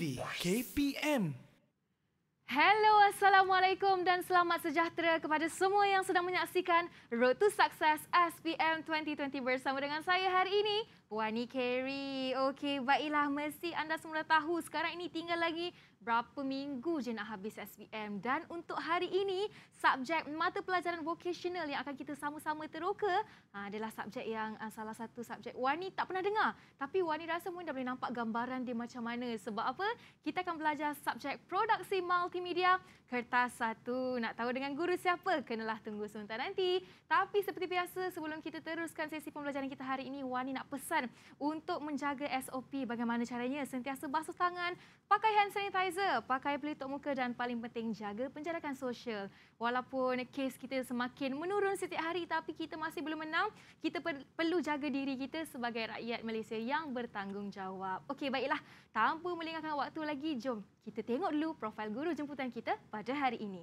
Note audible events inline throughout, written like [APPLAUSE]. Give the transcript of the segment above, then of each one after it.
TV KPM. Hello, Assalamualaikum dan selamat sejahtera kepada semua yang sedang menyaksikan Road to Success SPM 2020 bersama dengan saya hari ini, Wani Carey. Okey, baiklah mesti anda semua tahu sekarang ini tinggal lagi berapa minggu je nak habis SPM dan untuk hari ini subjek mata pelajaran vocational yang akan kita sama-sama teroka ah, adalah subjek yang ah, salah satu subjek Wani tak pernah dengar tapi Wani rasa mungkin dah boleh nampak gambaran dia macam mana sebab apa kita akan belajar subjek produksi multimedia kertas satu nak tahu dengan guru siapa kenalah tunggu sebentar nanti tapi seperti biasa sebelum kita teruskan sesi pembelajaran kita hari ini Wani nak pesan untuk menjaga SOP bagaimana caranya sentiasa basuh tangan pakai hand sanitizer sanitizer, pakai pelitup muka dan paling penting jaga penjarakan sosial. Walaupun kes kita semakin menurun setiap hari tapi kita masih belum menang, kita per- perlu jaga diri kita sebagai rakyat Malaysia yang bertanggungjawab. Okey, baiklah. Tanpa melengahkan waktu lagi, jom kita tengok dulu profil guru jemputan kita pada hari ini.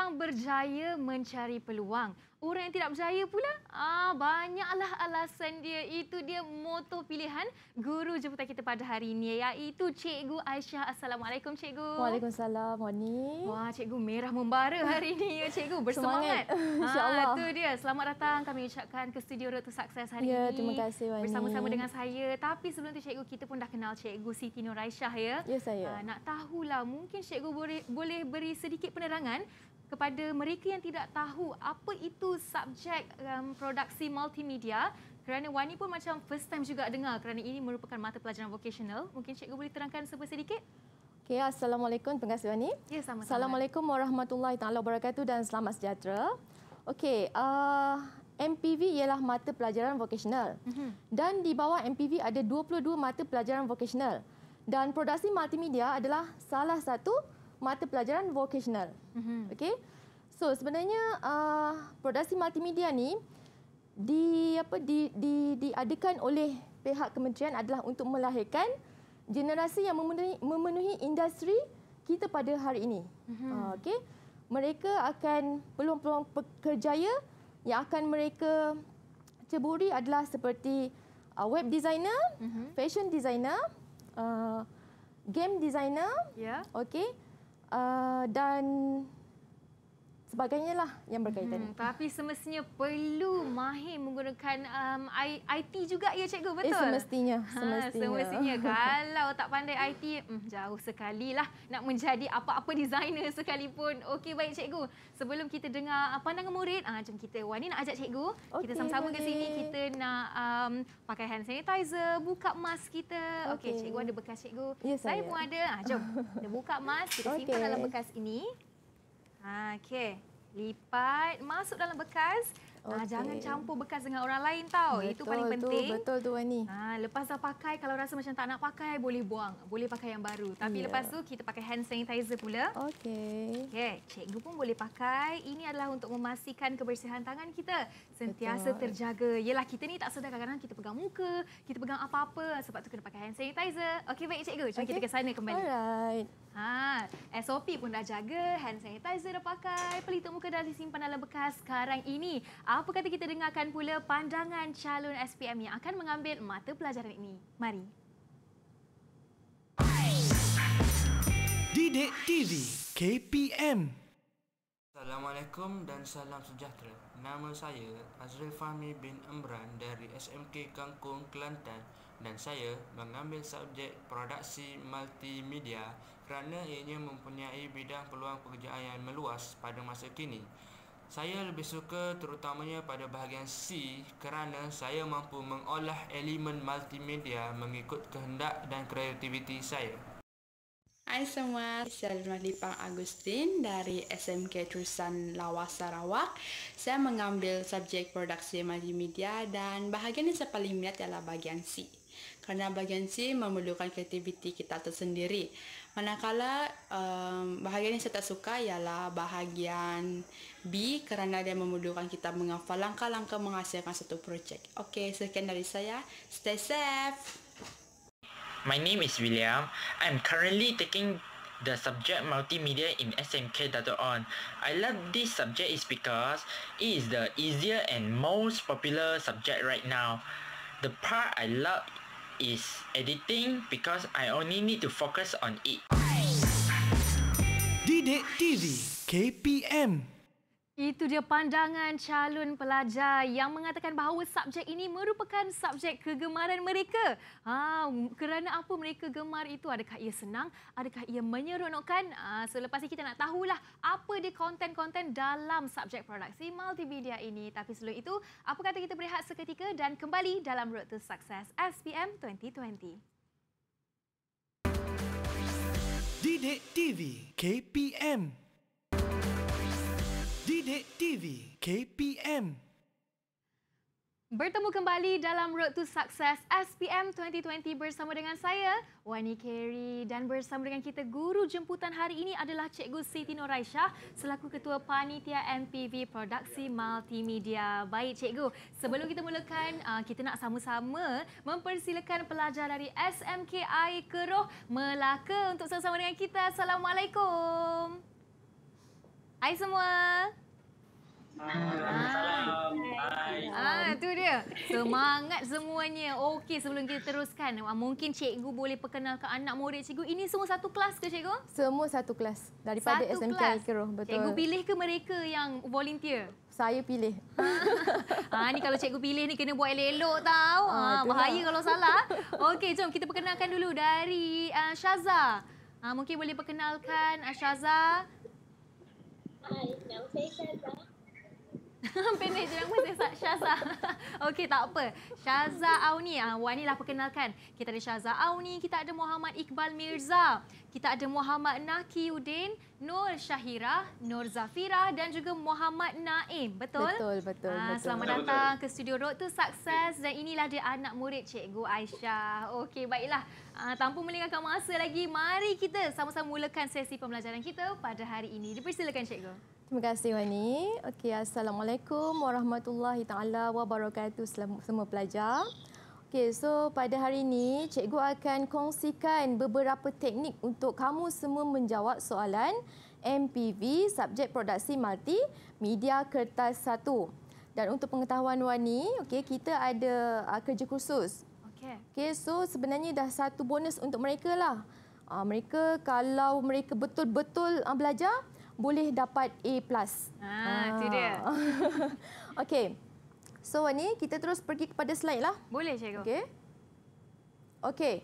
orang berjaya mencari peluang. Orang yang tidak berjaya pula, ah banyaklah alasan dia. Itu dia moto pilihan guru jemputan kita pada hari ini iaitu Cikgu Aisyah. Assalamualaikum Cikgu. Waalaikumsalam Moni. Wah, Cikgu merah membara hari ini ya Cikgu. [LAUGHS] Bersemangat. Ah, Insya-Allah. Ha, itu dia. Selamat datang kami ucapkan ke studio Road to Success hari ya, ini. terima kasih Wani. Bersama-sama dengan saya. Tapi sebelum tu Cikgu kita pun dah kenal Cikgu Siti Nur Aisyah ya. Ya saya. Ha, nak tahulah mungkin Cikgu boleh boleh beri sedikit penerangan kepada mereka yang tidak tahu apa itu subjek um, produksi multimedia kerana Wani pun macam first time juga dengar kerana ini merupakan mata pelajaran vocational. Mungkin cikgu boleh terangkan sedikit? Okay, Assalamualaikum. Terima Wani. Ya, sama-sama. Assalamualaikum warahmatullahi taala wabarakatuh dan selamat sejahtera. Okey, uh, MPV ialah mata pelajaran vocational. Uh-huh. Dan di bawah MPV ada 22 mata pelajaran vocational. Dan produksi multimedia adalah salah satu mata pelajaran vocational. Mm-hmm. Okay. So sebenarnya uh, produksi multimedia ni di apa di di diadakan oleh pihak kementerian adalah untuk melahirkan generasi yang memenuhi, memenuhi industri kita pada hari ini. Mm-hmm. Uh, okay. Mereka akan peluang-peluang pekerjaya yang akan mereka ceburi adalah seperti uh, web designer, mm-hmm. fashion designer, uh, game designer, yeah. okay, Uh, dan sebagainya lah yang berkaitan. Hmm, tapi semestinya perlu mahir menggunakan um, IT juga ya cikgu eh, betul? Eh, semestinya, semestinya. Ha, semestinya [LAUGHS] kalau tak pandai IT hmm, jauh sekali lah nak menjadi apa-apa designer sekalipun. Okey baik cikgu. Sebelum kita dengar pandangan murid, ah, jom kita Wani nak ajak cikgu. Okay, kita sama-sama ke sini kita nak um, pakai hand sanitizer, buka mask kita. Okey okay, cikgu ada bekas cikgu. Yes, ya, saya, saya pun ada. Ah, jom kita buka mask kita okay. simpan dalam bekas ini. Ah, Okey. Lipat, masuk dalam bekas. Okay. Ha, jangan campur bekas dengan orang lain tau. Betul, Itu paling penting. Betul betul tu Wani. Ha, ah, lepas dah pakai, kalau rasa macam tak nak pakai, boleh buang. Boleh pakai yang baru. Tapi yeah. lepas tu kita pakai hand sanitizer pula. Okey. Okey, cikgu pun boleh pakai. Ini adalah untuk memastikan kebersihan tangan kita. Sentiasa betul. terjaga. Yelah, kita ni tak sedar kadang-kadang kita pegang muka, kita pegang apa-apa. Sebab tu kena pakai hand sanitizer. Okey, baik cikgu. Jom okay. kita ke sana kembali. Alright. Ha, SOP pun dah jaga, hand sanitizer dah pakai, pelitup muka dah disimpan dalam bekas. Sekarang ini, apa kata kita dengarkan pula pandangan calon SPM yang akan mengambil mata pelajaran ini? Mari. Didik TV KPM Assalamualaikum dan salam sejahtera. Nama saya Azril Fahmi bin Emran dari SMK Kangkung, Kelantan dan saya mengambil subjek produksi multimedia kerana ianya mempunyai bidang peluang pekerjaan yang meluas pada masa kini. Saya lebih suka terutamanya pada bahagian C kerana saya mampu mengolah elemen multimedia mengikut kehendak dan kreativiti saya. Hai semua, saya Lurah Lipang Agustin dari SMK Jurusan Lawas Sarawak. Saya mengambil subjek produksi multimedia dan bahagian yang saya paling minat ialah bahagian C. Karena bahagian C memerlukan kreativiti kita tersendiri. Manakala um, bahagian yang saya tak suka ialah bahagian B kerana dia memerlukan kita menghafal langkah-langkah menghasilkan satu projek. Okey, sekian dari saya. Stay safe! My name is William. I'm currently taking the subject multimedia in SMK on. I love this subject is because it is the easier and most popular subject right now. The part I love is editing because I only need to focus on it. Didik TV KPM itu dia pandangan calon pelajar yang mengatakan bahawa subjek ini merupakan subjek kegemaran mereka. Ha, kerana apa mereka gemar itu? Adakah ia senang? Adakah ia menyeronokkan? Ha, selepas ini kita nak tahulah apa dia konten-konten dalam subjek produksi multimedia ini. Tapi sebelum itu, apa kata kita berehat seketika dan kembali dalam Road to Success SPM 2020. Didik TV KPM Didik TV KPM Bertemu kembali dalam Road to Success SPM 2020 bersama dengan saya, Wani Kerry. Dan bersama dengan kita, guru jemputan hari ini adalah Cikgu Siti Nur Aisyah, selaku Ketua Panitia MPV Produksi Multimedia. Baik Cikgu, sebelum kita mulakan, uh, kita nak sama-sama mempersilakan pelajar dari SMKI Keroh Melaka untuk sama-sama dengan kita. Assalamualaikum. Hai semua. Ah, ah, tu dia. Semangat semuanya. Okey, sebelum kita teruskan, ah, mungkin cikgu boleh perkenalkan anak murid cikgu. Ini semua satu kelas ke cikgu? Semua satu kelas daripada satu SMK Keroh, betul. Cikgu pilih ke mereka yang volunteer? Saya pilih. [LAUGHS] Ah, ni kalau cikgu pilih ni kena buat elok-elok tau. Ah, ah bahaya lah. kalau salah. Okey, jom kita perkenalkan dulu dari uh, ah, Syaza. Ah, mungkin boleh perkenalkan uh, Syaza. 好，了解一下 [LAUGHS] Pendek je nama saya Syaza. Okey tak apa. Syaza Auni. Ah ha, Wani lah perkenalkan. Kita ada Syaza Auni, kita ada Muhammad Iqbal Mirza, kita ada Muhammad Naki Udin, Nur Shahira, Nur Zafira dan juga Muhammad Naim. Betul? Betul, betul, ha, betul. selamat datang ke studio Road to Success dan inilah dia anak murid Cikgu Aisyah. Okey, baiklah. Ah ha, tanpa melengahkan masa lagi, mari kita sama-sama mulakan sesi pembelajaran kita pada hari ini. Dipersilakan Cikgu. Terima kasih Wani. Okey, assalamualaikum warahmatullahi taala wabarakatuh semua pelajar. Okey, so pada hari ini cikgu akan kongsikan beberapa teknik untuk kamu semua menjawab soalan MPV subjek produksi multi media kertas Satu. Dan untuk pengetahuan Wani, okey kita ada uh, kerja khusus. Okey. Okey, so sebenarnya dah satu bonus untuk mereka lah. Uh, mereka kalau mereka betul-betul uh, belajar boleh dapat A+. Ah, itu ah. dia. [LAUGHS] Okey. So, ni kita terus pergi kepada slide lah. Boleh, Cikgu. Okey. Okey.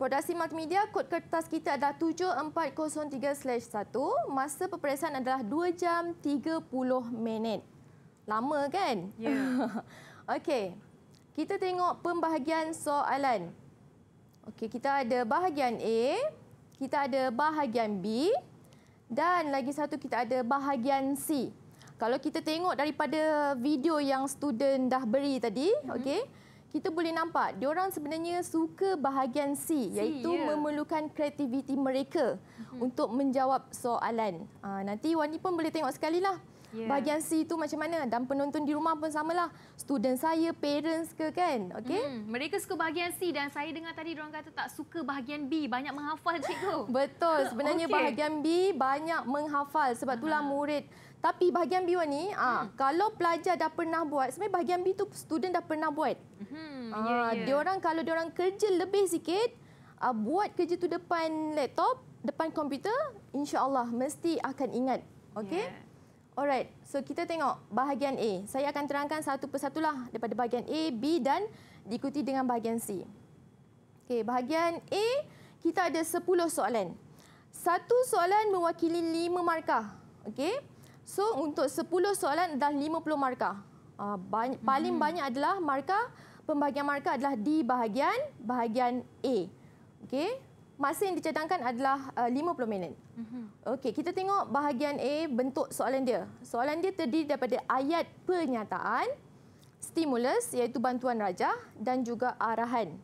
Produksi multimedia, kod kertas kita adalah 7403-1. Masa peperiksaan adalah 2 jam 30 minit. Lama kan? Ya. Yeah. [LAUGHS] Okey. Kita tengok pembahagian soalan. Okey, kita ada bahagian A, kita ada bahagian B, dan lagi satu kita ada bahagian C. Kalau kita tengok daripada video yang student dah beri tadi, mm-hmm. okey. Kita boleh nampak orang sebenarnya suka bahagian C, C iaitu yeah. memerlukan kreativiti mereka mm-hmm. untuk menjawab soalan. Ha, nanti Wani pun boleh tengok sekali lah. Yeah. Bahagian C itu macam mana? Dan penonton di rumah pun samalah. Student saya, parents ke kan? Okay? Mm. Mereka suka bahagian C dan saya dengar tadi orang kata tak suka bahagian B. Banyak menghafal [LAUGHS] cikgu. Betul. Sebenarnya okay. bahagian B banyak menghafal. Sebab itulah uh -huh. murid. Tapi bahagian B ni, ah, hmm. kalau pelajar dah pernah buat, sebenarnya bahagian B itu student dah pernah buat. Hmm, ah, yeah, yeah. Dia orang kalau dia orang kerja lebih sikit, ah, buat kerja tu depan laptop, depan komputer, insyaallah mesti akan ingat. okay? Yeah. Alright, so kita tengok bahagian A. Saya akan terangkan satu persatulah daripada bahagian A, B dan diikuti dengan bahagian C. Okey, bahagian A kita ada 10 soalan. Satu soalan mewakili 5 markah. Okey. So untuk 10 soalan dah 50 markah. Uh, ah, bany- hmm. paling banyak adalah markah pembahagian markah adalah di bahagian bahagian A. Okey masa yang dicadangkan adalah uh, 50 minit. Mm-hmm. Okey, kita tengok bahagian A bentuk soalan dia. Soalan dia terdiri daripada ayat pernyataan, stimulus iaitu bantuan raja dan juga arahan.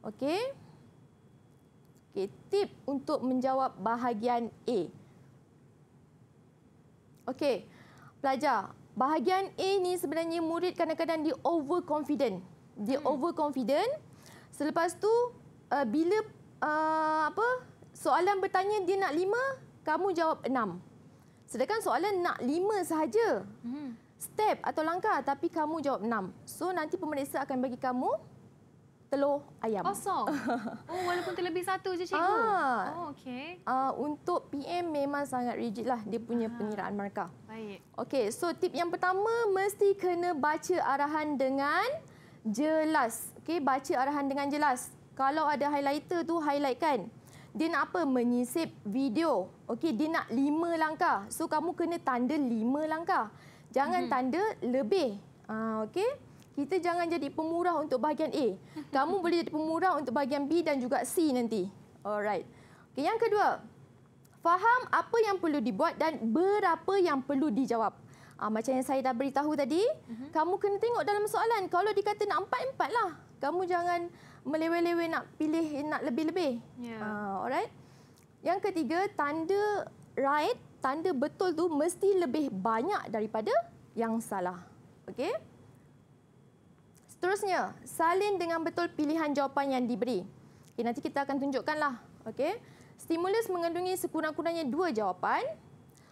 Okey. Okey, tip untuk menjawab bahagian A. Okey. Pelajar, bahagian A ni sebenarnya murid kadang-kadang dia overconfident. Dia mm. overconfident. Selepas tu uh, bila Ah, apa soalan bertanya dia nak lima, kamu jawab enam. Sedangkan soalan nak lima sahaja. Hmm. Step atau langkah tapi kamu jawab enam. So nanti pemeriksa akan bagi kamu telur ayam. Kosong. [LAUGHS] Oh, walaupun terlebih satu je cikgu. Ah, oh, okey. Ah, untuk PM memang sangat rigid lah dia punya Aha. peniraan markah. Baik. Okey, so tip yang pertama mesti kena baca arahan dengan jelas. Okey, baca arahan dengan jelas. Kalau ada highlighter tu highlight kan. Dia nak apa? Menyisip video. Okey, dia nak lima langkah. So kamu kena tanda lima langkah. Jangan mm -hmm. tanda lebih. Ha, okey. Kita jangan jadi pemurah untuk bahagian A. [LAUGHS] Kamu boleh jadi pemurah untuk bahagian B dan juga C nanti. Alright. Okey, yang kedua. Faham apa yang perlu dibuat dan berapa yang perlu dijawab. Ha, macam yang saya dah beritahu tadi, mm -hmm. kamu kena tengok dalam soalan. Kalau dikata nak empat-empat lah. Kamu jangan melewe-lewe nak pilih nak lebih-lebih. Yeah. Ya. Uh, alright. Yang ketiga, tanda right, tanda betul tu mesti lebih banyak daripada yang salah. Okey? Seterusnya, salin dengan betul pilihan jawapan yang diberi. Okay, nanti kita akan tunjukkanlah. Okey? Stimulus mengandungi sekurang-kurangnya dua jawapan.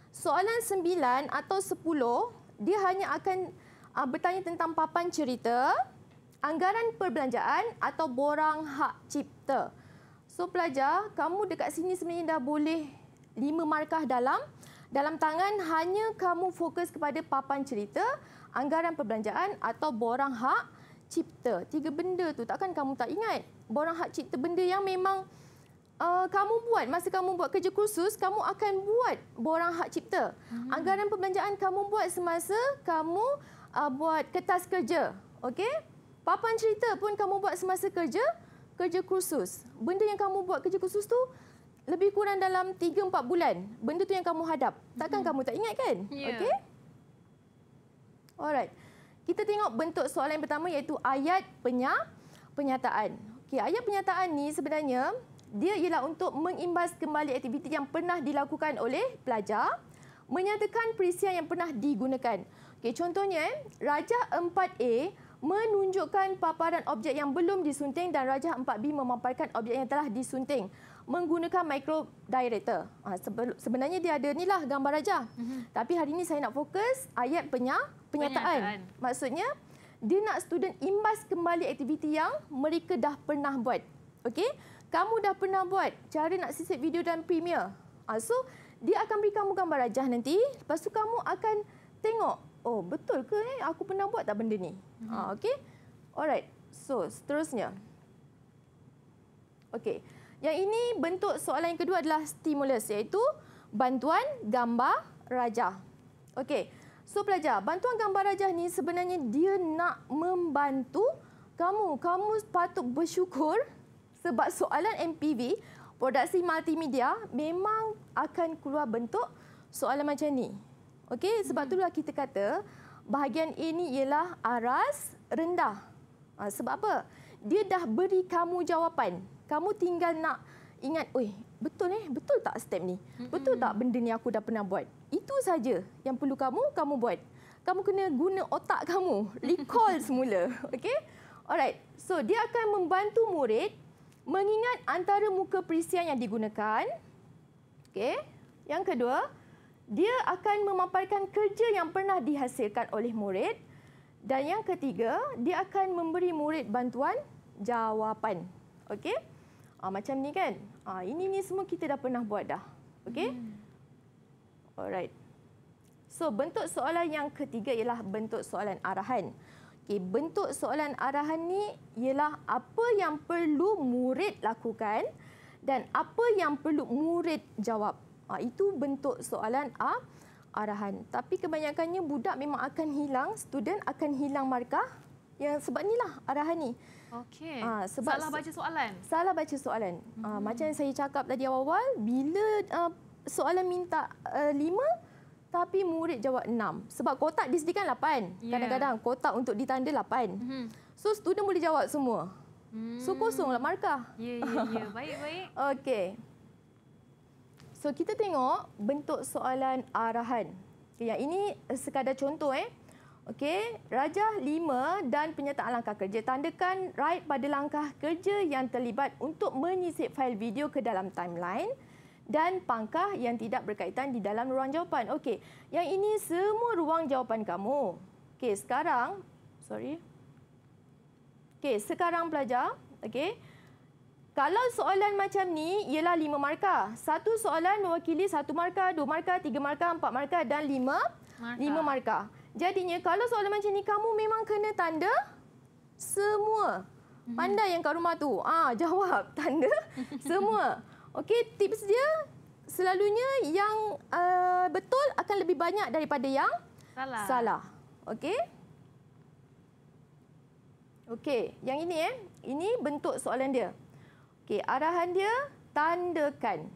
Soalan sembilan atau sepuluh, dia hanya akan uh, bertanya tentang papan cerita anggaran perbelanjaan atau borang hak cipta. So pelajar, kamu dekat sini sebenarnya dah boleh lima markah dalam. Dalam tangan hanya kamu fokus kepada papan cerita, anggaran perbelanjaan atau borang hak cipta. Tiga benda tu takkan kamu tak ingat. Borang hak cipta benda yang memang uh, kamu buat masa kamu buat kerja kursus, kamu akan buat borang hak cipta. Hmm. Anggaran perbelanjaan kamu buat semasa kamu uh, buat kertas kerja. okay? Papan cerita pun kamu buat semasa kerja, kerja kursus. Benda yang kamu buat kerja kursus tu lebih kurang dalam 3-4 bulan. Benda tu yang kamu hadap. Takkan hmm. kamu tak ingat kan? Yeah. Okey. Alright. Kita tengok bentuk soalan yang pertama iaitu ayat penya penyataan. Okey, ayat penyataan ni sebenarnya dia ialah untuk mengimbas kembali aktiviti yang pernah dilakukan oleh pelajar, menyatakan perisian yang pernah digunakan. Okey, contohnya eh, Raja 4A menunjukkan paparan objek yang belum disunting dan rajah 4B memaparkan objek yang telah disunting menggunakan micro director. Ha, sebenarnya dia ada ni lah gambar rajah. Uh mhm. -huh. Tapi hari ini saya nak fokus ayat penya penyataan. penyataan. Maksudnya dia nak student imbas kembali aktiviti yang mereka dah pernah buat. Okey? Kamu dah pernah buat cara nak sisip video dan premiere. Ha, so, dia akan beri kamu gambar rajah nanti. Lepas tu kamu akan tengok oh betul ke eh aku pernah buat tak benda ni mm-hmm. Ah, okey alright so seterusnya okey yang ini bentuk soalan yang kedua adalah stimulus iaitu bantuan gambar rajah okey so pelajar bantuan gambar rajah ni sebenarnya dia nak membantu kamu kamu patut bersyukur sebab soalan MPV produksi multimedia memang akan keluar bentuk soalan macam ni Okey, sebab itulah mm-hmm. kita kata bahagian A ni ialah aras rendah. Ha, sebab apa? Dia dah beri kamu jawapan. Kamu tinggal nak ingat, oi, betul eh, betul tak step ni? Mm-hmm. Betul tak benda ni aku dah pernah buat? Itu saja yang perlu kamu kamu buat. Kamu kena guna otak kamu, [LAUGHS] recall semula. Okey? Alright. So, dia akan membantu murid mengingat antara muka perisian yang digunakan. Okey? Yang kedua, dia akan memaparkan kerja yang pernah dihasilkan oleh murid dan yang ketiga, dia akan memberi murid bantuan jawapan. Okey? Ha, macam ni kan? Ha, ini ni semua kita dah pernah buat dah. Okey? Hmm. Alright. So, bentuk soalan yang ketiga ialah bentuk soalan arahan. Okey, bentuk soalan arahan ni ialah apa yang perlu murid lakukan dan apa yang perlu murid jawab. Ha, itu bentuk soalan A arahan. Tapi kebanyakannya budak memang akan hilang, student akan hilang markah. Ya, sebab inilah arahan ni. Okay. Ah sebab salah baca soalan. Salah baca soalan. Ah, hmm. macam yang saya cakap tadi awal-awal, bila uh, soalan minta uh, lima, tapi murid jawab enam. Sebab kotak disediakan lapan. Yeah. Kadang-kadang kotak untuk ditanda lapan. Hmm. So student boleh jawab semua. Hmm. So kosonglah markah. Ya, yeah, ya, yeah, ya. Yeah. [LAUGHS] Baik, baik. Okey. So kita tengok bentuk soalan arahan. Okay, yang ini eh, sekadar contoh eh. Okey, rajah 5 dan penyertaan langkah kerja tandakan right pada langkah kerja yang terlibat untuk menyisip fail video ke dalam timeline dan pangkah yang tidak berkaitan di dalam ruang jawapan. Okey, yang ini semua ruang jawapan kamu. Okey, sekarang sorry. Okey, sekarang pelajar, okey. Kalau soalan macam ni ialah lima markah. Satu soalan mewakili satu markah, dua markah, tiga markah, empat markah dan lima markah. lima markah. Jadinya kalau soalan macam ni kamu memang kena tanda semua. Hmm. Pandai yang kat rumah tu. Ah [LAUGHS] jawab tanda semua. Okey, tips dia selalunya yang uh, betul akan lebih banyak daripada yang salah. Salah. Okey. Okey, yang ini eh. Ini bentuk soalan dia. Okey, arahan dia tandakan.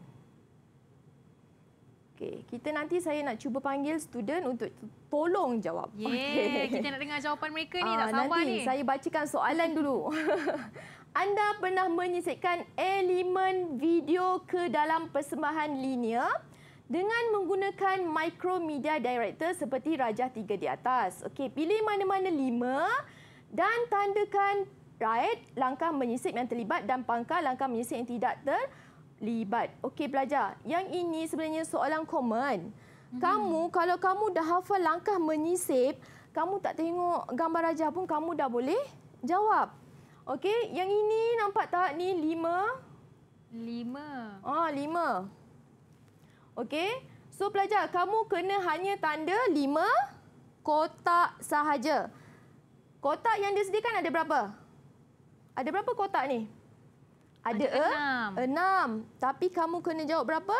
Okey, kita nanti saya nak cuba panggil student untuk tolong jawab. Ye, okay. kita nak dengar jawapan mereka ni, ah, tak sabar nanti ni. Nanti saya bacakan soalan dulu. [LAUGHS] Anda pernah menyisipkan elemen video ke dalam persembahan linear dengan menggunakan micromedia director seperti rajah tiga di atas. Okey, pilih mana-mana lima dan tandakan right langkah menyisip yang terlibat dan pangkal langkah menyisip yang tidak terlibat. Okey pelajar, Yang ini sebenarnya soalan komen. Mhm. Kamu hmm. kalau kamu dah hafal langkah menyisip, kamu tak tengok gambar raja pun kamu dah boleh jawab. Okey, yang ini nampak tak ni lima. 5. Ah, lima. Okey. So pelajar, kamu kena hanya tanda lima kotak sahaja. Kotak yang disediakan ada berapa? Ada berapa kotak ni? Ada, ada e- enam. enam. Tapi kamu kena jawab berapa?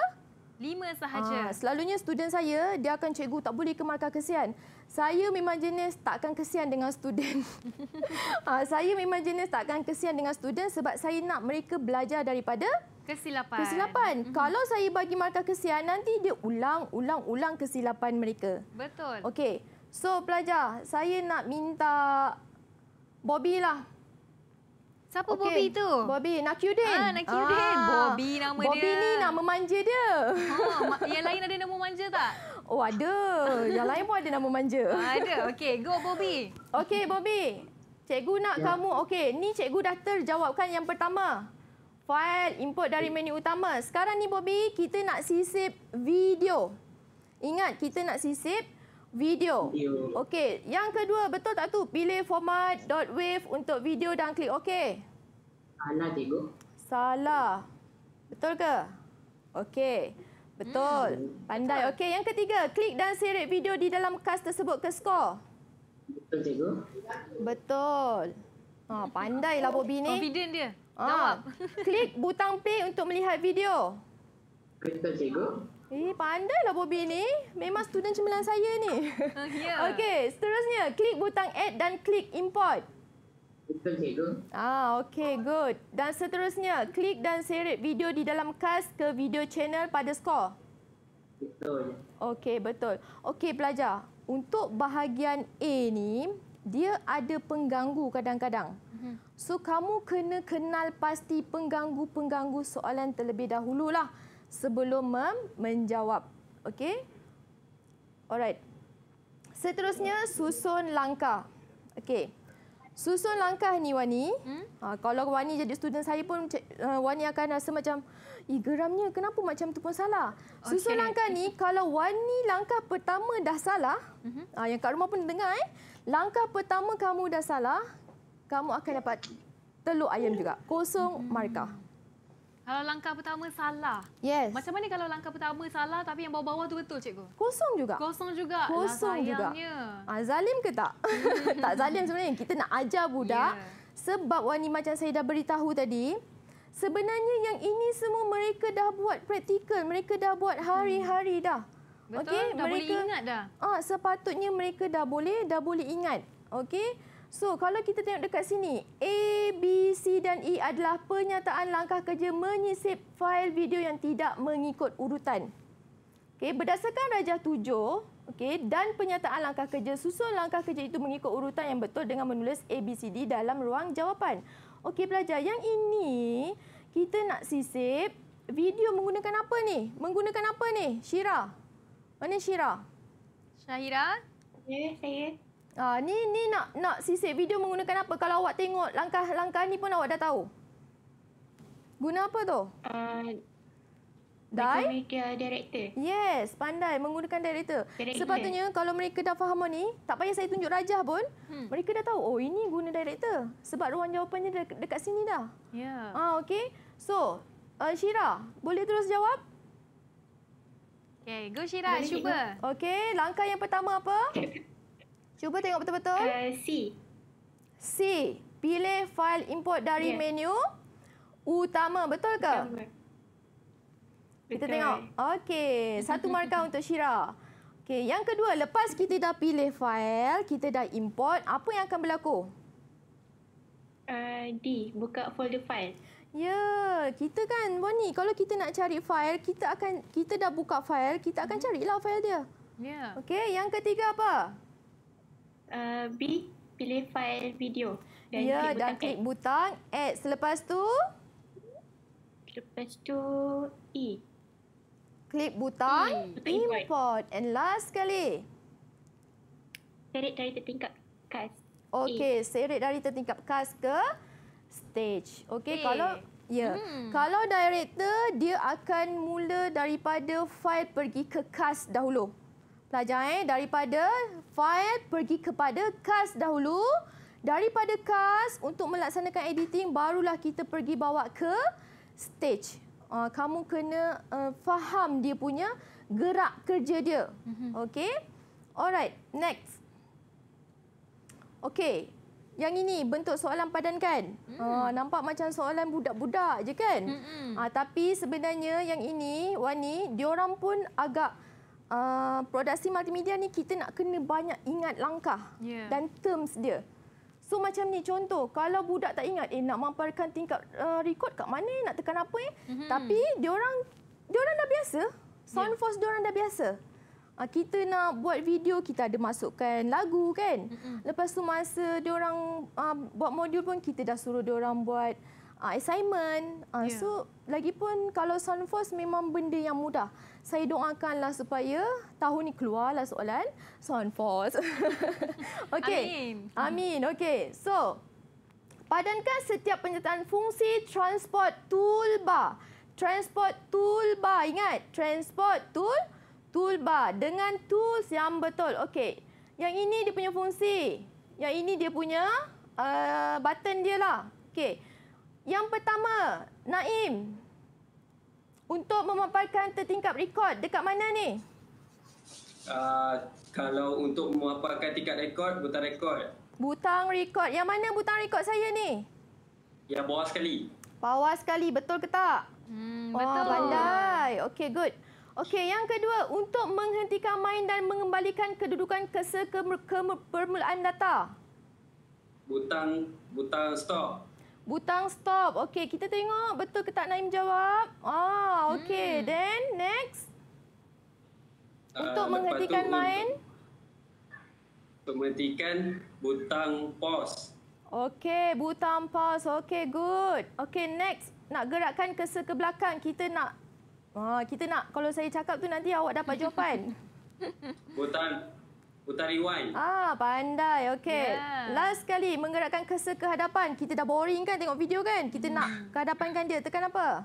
Lima sahaja. Ha, selalunya student saya, dia akan cikgu tak boleh ke kesian. Saya memang jenis takkan kesian dengan student. [LAUGHS] ha, saya memang jenis takkan kesian dengan student sebab saya nak mereka belajar daripada kesilapan. Kesilapan. Mm-hmm. Kalau saya bagi markah kesian, nanti dia ulang, ulang, ulang kesilapan mereka. Betul. Okey. So pelajar, saya nak minta Bobby lah Siapa okay. Bobby tu? Bobby, Nakiuddin. Ah, Nakiuddin. Ah. Bobby nama Bobby dia. Bobby ni nak memanja dia. Ah, yang lain ada nama manja tak? Oh, ada. Yang lain pun ada nama manja. Ah, ada. Okey, go Bobby. Okey, Bobby. Cikgu nak ya. kamu. Okey, ni cikgu dah terjawabkan yang pertama. File import dari menu utama. Sekarang ni, Bobby, kita nak sisip video. Ingat, kita nak sisip video. video. Okey, yang kedua betul tak tu? Pilih format .wav untuk video dan klik okey. Salah cikgu. Salah. Betul ke? Okey. Betul. Hmm. Pandai. Okey, yang ketiga, klik dan seret video di dalam kas tersebut ke skor. Betul cikgu. Betul. Ha, lah Bobby ni. Confident dia. Ha. klik butang play untuk melihat video. Betul cikgu. Eh, lah Bobby ni. Memang student cemerlang saya ni. Yeah. Ya. [LAUGHS] Okey, seterusnya klik butang add dan klik import. Ah, okey, good. Dan seterusnya, klik dan seret video di dalam kas ke video channel pada skor. Betul. Okey, betul. Okey, pelajar. Untuk bahagian A ni, dia ada pengganggu kadang-kadang. Mhm. So, kamu kena kenal pasti pengganggu-pengganggu soalan terlebih dahululah. lah sebelum mem- menjawab. Okey? Alright. Seterusnya, susun langkah. Okey. Susun langkah ni Wani. Hmm? Ha, kalau Wani jadi student saya pun ha, Wani akan rasa macam Ih, geramnya kenapa macam tu pun salah. Susun okay. langkah ni kalau Wani langkah pertama dah salah. hmm Ha, yang kat rumah pun dengar eh. Langkah pertama kamu dah salah. Kamu akan dapat telur ayam juga. Kosong mm-hmm. Kalau langkah pertama salah. Yes. Macam mana kalau langkah pertama salah tapi yang bawah-bawah tu betul cikgu? Kosong juga. Kosong juga. Lah, Kosong juga. Ah, zalim ke tak? [LAUGHS] tak zalim sebenarnya. Kita nak ajar budak. Yeah. Sebab Wani macam saya dah beritahu tadi. Sebenarnya yang ini semua mereka dah buat praktikal. Mereka dah buat hmm. hari-hari dah. Betul. Okay? Dah mereka, boleh ingat dah. Ah, sepatutnya mereka dah boleh. Dah boleh ingat. Okey. So kalau kita tengok dekat sini, A, B, C dan E adalah penyataan langkah kerja menyisip fail video yang tidak mengikut urutan. Okay, berdasarkan rajah tujuh okay, dan penyataan langkah kerja, susun langkah kerja itu mengikut urutan yang betul dengan menulis A, B, C, D dalam ruang jawapan. Okey pelajar, yang ini kita nak sisip video menggunakan apa ni? Menggunakan apa ni? Syirah. Mana Syirah? Syahira. Ya, yeah, saya. Yeah. Ah, ni ni nak nak sisik video menggunakan apa? Kalau awak tengok langkah-langkah ni pun awak dah tahu. Guna apa tu? Ah, Uh, Dai? Mereka director. Yes, pandai menggunakan director. director. Sepatutnya kalau mereka dah faham ni, tak payah saya tunjuk rajah pun, hmm. mereka dah tahu, oh ini guna director. Sebab ruang jawapannya de dekat sini dah. Ya. Yeah. Ah, okay. So, uh, Shira, boleh terus jawab? Okay, go Shira, cuba. Okay, langkah yang pertama apa? [LAUGHS] Cuba tengok betul-betul. Uh, C. C. Pilih file import dari yeah. menu utama. Betul ke? Betul. Kita tengok. Okey. Satu markah untuk Syira. Okey. Yang kedua, lepas kita dah pilih file, kita dah import, apa yang akan berlaku? Uh, D. Buka folder file. Ya, yeah, kita kan Bonnie, kalau kita nak cari file, kita akan kita dah buka file, kita akan mhm. carilah file dia. Ya. Yeah. Okey, yang ketiga apa? Uh, Uh, B pilih file video dan ya, klik dan butang klik add. butang add selepas tu selepas tu E klik butang, e. import. E. import and last sekali seret dari tertingkap kas okey e. seret dari tertingkap kas ke stage okey e. kalau Ya. Hmm. Kalau director dia akan mula daripada file pergi ke cast dahulu pelajar eh daripada file pergi kepada kas dahulu daripada kas untuk melaksanakan editing barulah kita pergi bawa ke stage uh, kamu kena uh, faham dia punya gerak kerja dia mhm. okey alright next okey yang ini bentuk soalan padan kan? Mm. Ha, nampak macam soalan budak-budak je kan? Ha, tapi sebenarnya yang ini, Wani, diorang pun agak uh, produksi multimedia ni kita nak kena banyak ingat langkah yeah. dan terms dia. So macam ni contoh kalau budak tak ingat eh nak memaparkan tingkat uh, ah, record kat mana nak tekan apa eh mm-hmm. tapi dia orang dia orang dah biasa sound yeah. force dia orang dah biasa. Uh, kita nak buat video kita ada masukkan lagu kan. Mm-hmm. Lepas tu masa dia orang uh, buat modul pun kita dah suruh dia orang buat uh, assignment. Uh, ah, yeah. So lagipun kalau sound force memang benda yang mudah. Saya doakanlah supaya tahun ni keluarlah soalan sound force. [LAUGHS] okay. Amin. Amin. Okay. So padankan setiap penyertaan fungsi transport toolbar. Transport toolbar. Ingat. Transport tool toolbar dengan tools yang betul. Okay. Yang ini dia punya fungsi. Yang ini dia punya uh, button dia lah. Okay. Yang pertama, Naim. Untuk memaparkan tertingkap rekod dekat mana ni? Uh, kalau untuk memaparkan tingkat rekod, butang rekod. Butang rekod. Yang mana butang rekod saya ni? Yang bawah sekali. Bawah sekali, betul ke tak? Hmm, Wah, betul. pandai. Okey, good. Okey, yang kedua, untuk menghentikan main dan mengembalikan kedudukan ke- permulaan data. Butang, butang stop. Butang stop. Okey, kita tengok betul ke tak Naim jawab. Ah, okey. Hmm. Then next. Ah, untuk menghentikan tu, main. Untuk menghentikan butang pause. Okey, butang pause. Okey, good. Okey, next. Nak gerakkan ke ke belakang. Kita nak ah, kita nak kalau saya cakap tu nanti awak dapat jawapan. [LAUGHS] butang putar rewind. Ah, pandai. Okey. Yeah. Last kali menggerakkan cursor ke hadapan. Kita dah boring kan tengok video kan? Kita nak hmm. ke kan dia. Tekan apa?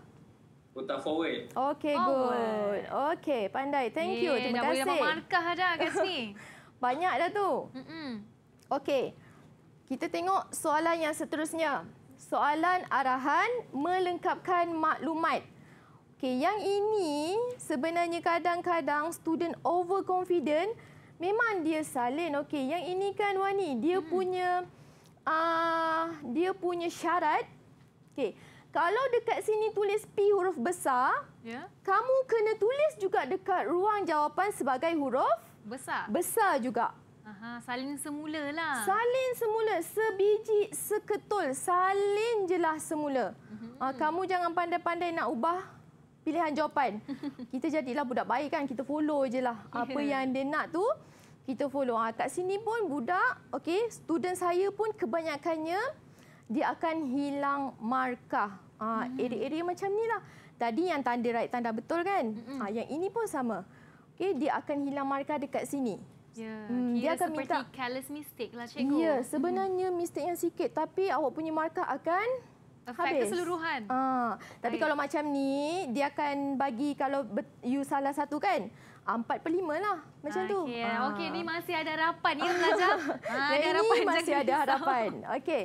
Putar forward. Okey, good. Oh, Okey, pandai. Thank yeah, you. Terima dah kasih. Dah boleh dapat markah dah kat sini. [LAUGHS] Banyak dah tu. Mm -mm. Okey. Kita tengok soalan yang seterusnya. Soalan arahan melengkapkan maklumat. Okey, yang ini sebenarnya kadang-kadang student overconfident memang dia salin okey yang ini kan Wani dia hmm. punya uh, dia punya syarat okey kalau dekat sini tulis P huruf besar yeah. kamu kena tulis juga dekat ruang jawapan sebagai huruf besar besar juga Aha, salin semula lah. Salin semula. Sebiji, seketul. Salin je lah semula. Uh Kamu jangan pandai-pandai nak ubah pilihan jawapan. [LAUGHS] Kita jadilah budak baik kan. Kita follow je lah. Ya. Apa yeah. yang dia nak tu kita follow. Ha, kat sini pun budak, okay, student saya pun kebanyakannya dia akan hilang markah. Ha, mm -hmm. Area-area macam ni lah. Tadi yang tanda right, tanda betul kan? Mm -hmm. ha, yang ini pun sama. Okay, dia akan hilang markah dekat sini. Yeah, hmm, dia akan seperti minta, careless mistake lah cikgu. Ya, yeah, hmm. sebenarnya mm -hmm. mistake yang sikit tapi awak punya markah akan... Affect keseluruhan. Ha, tapi Baik. kalau macam ni, dia akan bagi kalau you salah satu kan... Ah, empat per lima lah macam tu. Okey, ah. okay. ni masih ada harapan ni pelajar. ha, ah, [LAUGHS] ada harapan ini masih ada harapan. [LAUGHS] Okey,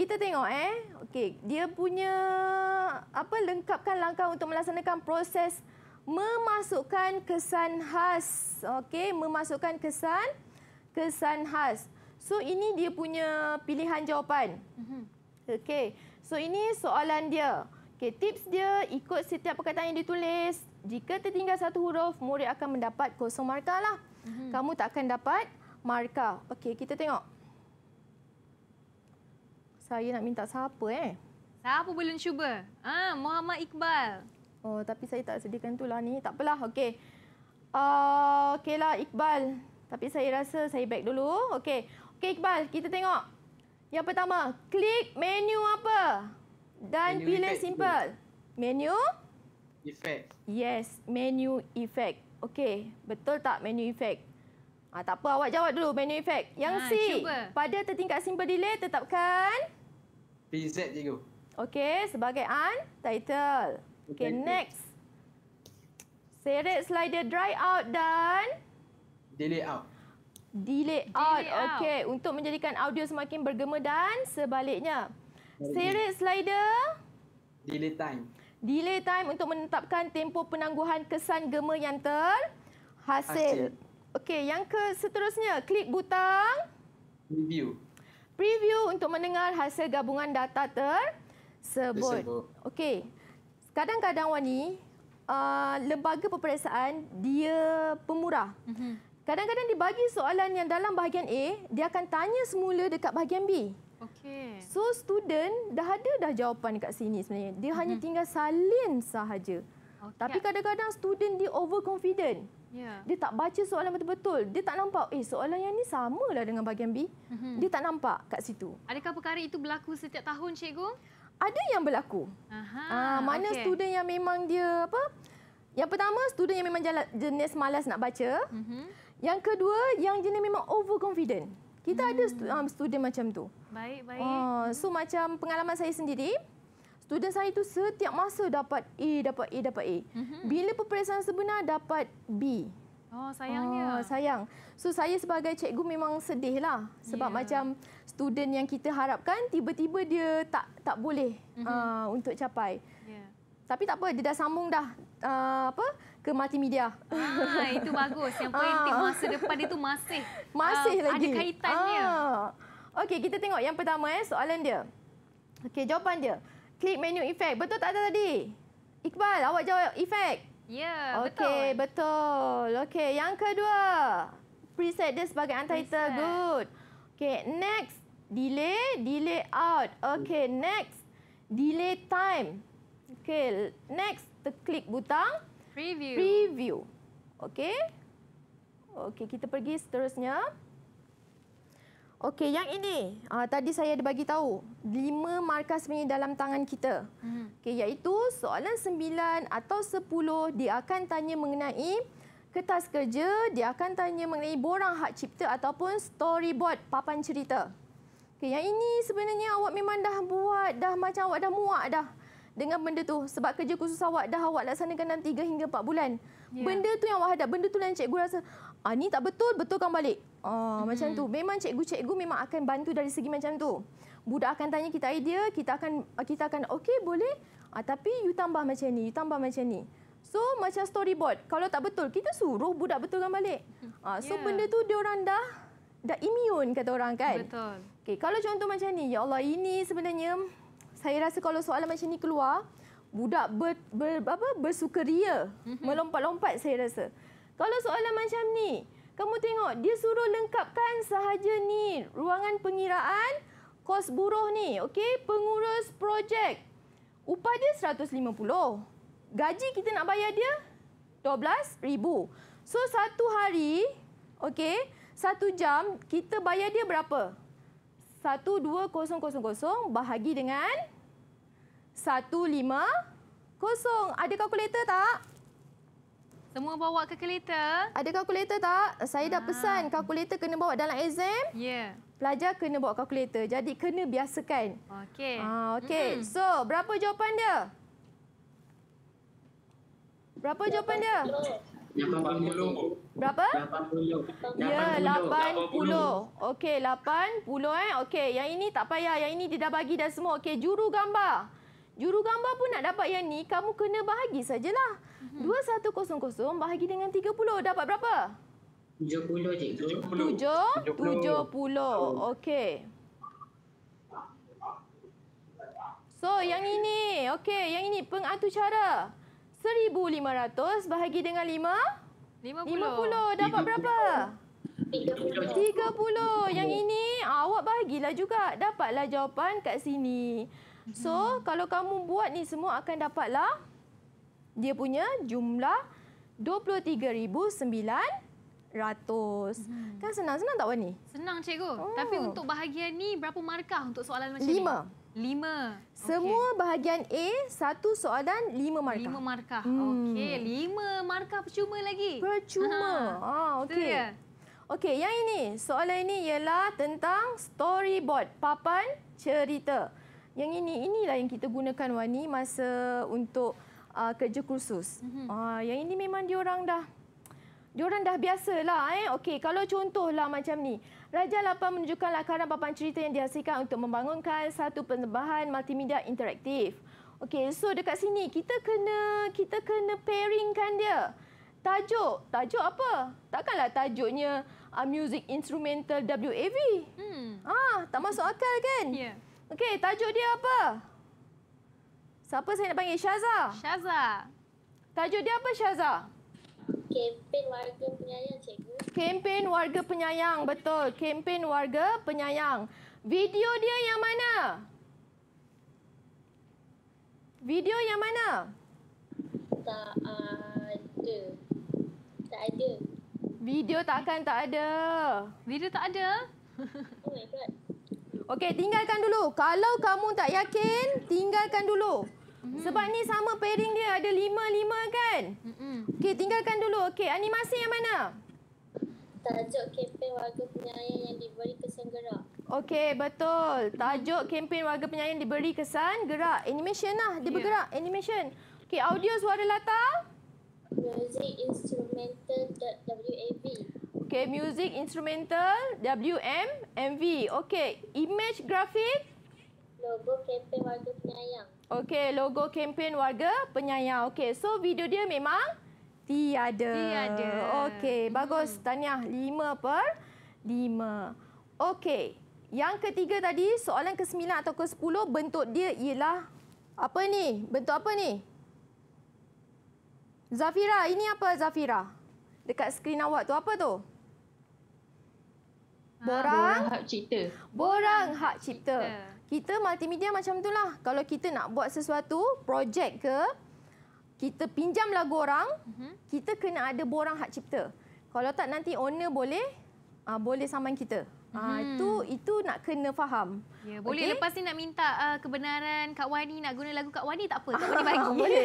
kita tengok eh. Okey, dia punya apa lengkapkan langkah untuk melaksanakan proses memasukkan kesan khas. Okey, memasukkan kesan kesan khas. So ini dia punya pilihan jawapan. Mhm. Okey, so ini soalan dia. Okey, tips dia ikut setiap perkataan yang ditulis. Jika tertinggal satu huruf, murid akan mendapat kosong markah. Lah. Hmm. Kamu tak akan dapat markah. Okey, kita tengok. Saya nak minta siapa eh? Siapa belum cuba? Ah, Muhammad Iqbal. Oh, tapi saya tak sediakan itulah ni. Tak apalah. Okey. Uh, okeylah Iqbal. Tapi saya rasa saya back dulu. Okey. Okey Iqbal, kita tengok. Yang pertama, klik menu apa? Dan menu pilih simple. Menu? effect. Yes, menu effect. Okey, betul tak menu effect? Ah, tak apa, awak jawab dulu menu effect. Yang ha, C, cuba. pada tertingkat simple delay, tetapkan? PZ cikgu. Okey, sebagai untitled. Okey, okay, next. Seret slider dry out dan? Delay out. Delay, delay out. out. Okey, untuk menjadikan audio semakin bergema dan sebaliknya. Seret slider? Delay time delay time untuk menetapkan tempo penangguhan kesan gema yang terhasil. Okey, yang ke seterusnya, klik butang preview. Preview untuk mendengar hasil gabungan data tersebut. Okey. Kadang-kadang Wani, uh, lembaga peperiksaan dia pemurah. Mhm. Kadang-kadang dibagi soalan yang dalam bahagian A, dia akan tanya semula dekat bahagian B. Okay. So student dah ada dah jawapan dekat sini sebenarnya. Dia mm-hmm. hanya mhm. tinggal salin sahaja. Okay. Tapi kadang-kadang student dia overconfident. Yeah. Dia tak baca soalan betul-betul. Dia tak nampak, eh soalan yang ni samalah dengan bahagian B. Mm-hmm. Dia tak nampak kat situ. Adakah perkara itu berlaku setiap tahun cikgu? Ada yang berlaku. Aha. Ah, mana okay. student yang memang dia apa? Yang pertama student yang memang jenis malas nak baca. Mm-hmm. Yang kedua yang jenis memang overconfident. Kita hmm. ada uh, student macam tu. Baik, baik. Uh, so hmm. macam pengalaman saya sendiri, student saya tu setiap masa dapat A, dapat A, dapat A. Hmm. Bila peperiksaan sebenar dapat B. Oh, sayangnya. Uh, sayang. So saya sebagai cikgu memang sedih lah sebab yeah. macam student yang kita harapkan tiba-tiba dia tak tak boleh hmm. uh, untuk capai. Yeah. Tapi tak apa, dia dah sambung dah uh, apa ke multimedia. Ah, itu bagus. Yang [LAUGHS] penting ah. masa depan dia tu masih masih uh, lagi. Ada kaitannya. Ah. Okey, kita tengok yang pertama eh soalan dia. Okey, jawapan dia. Click menu effect. Betul tak ada tadi? Iqbal, awak jawab effect. Ya, yeah, okay, betul. Okey, betul. Okey, yang kedua. Preset dia sebagai untitled. Good. Okey, next. Delay, delay out. Okey, next. Delay time. Okay, next kita klik butang. Preview. Preview. Okay. Okay, kita pergi seterusnya. Okay, yang ini. Uh, tadi saya ada bagi tahu lima markah sebenarnya dalam tangan kita. Hmm. Okay, yaitu soalan sembilan atau sepuluh, dia akan tanya mengenai kertas kerja, dia akan tanya mengenai borang hak cipta ataupun storyboard papan cerita. Okay, yang ini sebenarnya awak memang dah buat, dah macam awak dah muak dah dengan benda tu sebab kerja khusus awak dah awak laksanakan dalam 3 hingga 4 bulan. Yeah. Benda tu yang awak hadap, benda tu yang cikgu rasa, ah ni tak betul, betulkan balik. Ah mm -hmm. macam tu. Memang cikgu-cikgu memang akan bantu dari segi macam tu. Budak akan tanya kita idea, kita akan ah, kita akan okey boleh. Ah tapi you tambah macam ni, you tambah macam ni. So macam storyboard, kalau tak betul kita suruh budak betulkan balik. Ah so yeah. benda tu dia orang dah dah imun kata orang kan. Betul. Okey, kalau contoh macam ni, ya Allah ini sebenarnya saya rasa kalau soalan macam ni keluar, budak ber, ber apa bersukaria mhm. melompat-lompat saya rasa. Kalau soalan macam ni, kamu tengok dia suruh lengkapkan sahaja ni ruangan pengiraan, kos buruh ni, okey, pengurus projek. Upah dia 150. Gaji kita nak bayar dia 12,000. So satu hari, okey, satu jam kita bayar dia berapa? 1200 bahagi dengan 150. Ada kalkulator tak? Semua bawa kalkulator. Ada kalkulator tak? Saya dah ah. pesan kalkulator kena bawa dalam exam. Ya. Yeah. Pelajar kena bawa kalkulator. Jadi kena biasakan. Okey. Ah, okey. Mm. So, berapa jawapan dia? Berapa jawapan dia? Berapa? 80. Ya, 80. 80. Okey, 80 eh. Okey, yang ini tak payah. Yang ini dia dah bagi dah semua. Okey, juru gambar. Juru gambar pun nak dapat yang ni, kamu kena bahagi sajalah. 2100 mhm. bahagi dengan 30 dapat berapa? 70 cikgu. 70. 70. Okey. So, yang ini. Okey, yang ini pengatur cara. 1,500 bahagi dengan 5? 50. Dapat berapa? 30. 30. Yang oh. ini awak bahagilah juga. Dapatlah jawapan kat sini. So, mhm. kalau kamu buat ni semua akan dapatlah dia punya jumlah 23,900. Mhm. Kan senang-senang tak ni Senang cikgu. Oh. Tapi untuk bahagian ni berapa markah untuk soalan macam 5. ni? 5. Lima. Semua bahagian A, satu soalan, lima markah. Lima markah. Hmm. Okey, lima markah percuma lagi. Percuma. Ha. Ah, okey. Itu Okey, yang ini. Soalan ini ialah tentang storyboard, papan cerita. Yang ini, inilah yang kita gunakan, Wani, masa untuk uh, kerja kursus. Mm -hmm. uh, yang ini memang diorang dah diorang dah biasalah. Eh. Okey, kalau contohlah macam ni. Raja Lapan menunjukkan lakaran papan cerita yang dihasilkan untuk membangunkan satu penerbahan multimedia interaktif. Okey, so dekat sini kita kena kita kena pairingkan dia. Tajuk, tajuk apa? Takkanlah tajuknya uh, Music Instrumental WAV. Hmm. Ah, tak masuk akal kan? Ya. Yeah. Okey, tajuk dia apa? Siapa saya nak panggil? Syaza. Syaza. Tajuk dia apa Syaza? kempen warga penyayang cikgu. Kempen warga penyayang betul. Kempen warga penyayang. Video dia yang mana? Video yang mana? Tak ada. Tak ada. Video takkan tak ada. Video tak ada. [LAUGHS] Oh my god. Okey, tinggalkan dulu. Kalau kamu tak yakin, tinggalkan dulu mm Sebab ni sama pairing dia ada lima-lima kan? Mm-hmm. Okey, tinggalkan dulu. Okey, animasi yang mana? Tajuk kempen warga penyayang yang diberi kesan gerak. Okey, betul. Tajuk kempen warga penyayang diberi kesan gerak. Animation lah. Dia yeah. bergerak. Animation. Okey, audio suara latar? Music instrumental WAV. Okey, music instrumental WMMV. Okey, image grafik? Logo kempen warga penyayang. Okey, logo kempen warga penyayang. Okey, so video dia memang tiada. Tiada. Okey, hmm. bagus. Tanya lima per lima. Okey. Yang ketiga tadi, soalan ke sembilan atau ke sepuluh bentuk dia ialah apa ni? Bentuk apa ni? Zafira, ini apa Zafira? Dekat skrin awak tu apa tu? Ah, borang, ha, borang hak cipta. Borang hak cipta kita multimedia macam itulah. Kalau kita nak buat sesuatu, projek ke, kita pinjam lagu orang, uh-huh. kita kena ada borang hak cipta. Kalau tak nanti owner boleh uh, boleh saman kita. Ha, hmm. itu itu nak kena faham. Ya, boleh okay. lepas ni nak minta uh, kebenaran Kak Wani nak guna lagu Kak Wani tak apa. Tak boleh [LAUGHS] bagi. boleh.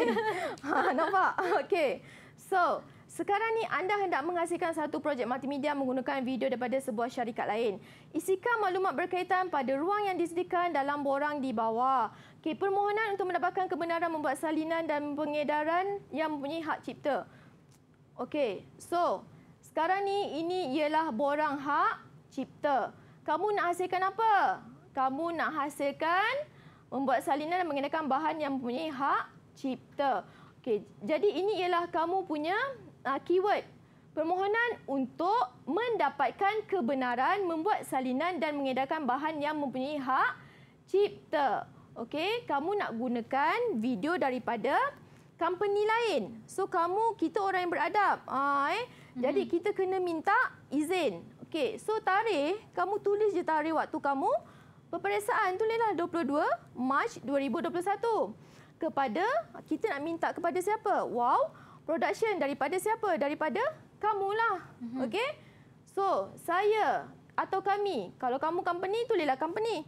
Ha, [LAUGHS] nampak. Okey. So, sekarang ni anda hendak menghasilkan satu projek multimedia menggunakan video daripada sebuah syarikat lain. Isikan maklumat berkaitan pada ruang yang disediakan dalam borang di bawah. Okay, permohonan untuk mendapatkan kebenaran membuat salinan dan pengedaran yang mempunyai hak cipta. Okey, so sekarang ni ini ialah borang hak cipta. Kamu nak hasilkan apa? Kamu nak hasilkan membuat salinan dan mengedarkan bahan yang mempunyai hak cipta. Okey, jadi ini ialah kamu punya uh, keyword permohonan untuk mendapatkan kebenaran membuat salinan dan mengedarkan bahan yang mempunyai hak cipta. Okey, kamu nak gunakan video daripada company lain. So kamu kita orang yang beradab. Uh, eh. Jadi mm-hmm. kita kena minta izin. Okey, so tarikh kamu tulis je tarikh waktu kamu peperiksaan lah 22 Mac 2021 kepada kita nak minta kepada siapa? Wow, production daripada siapa? Daripada kamulah. Mm-hmm. Okey? So, saya atau kami, kalau kamu company, tulislah company.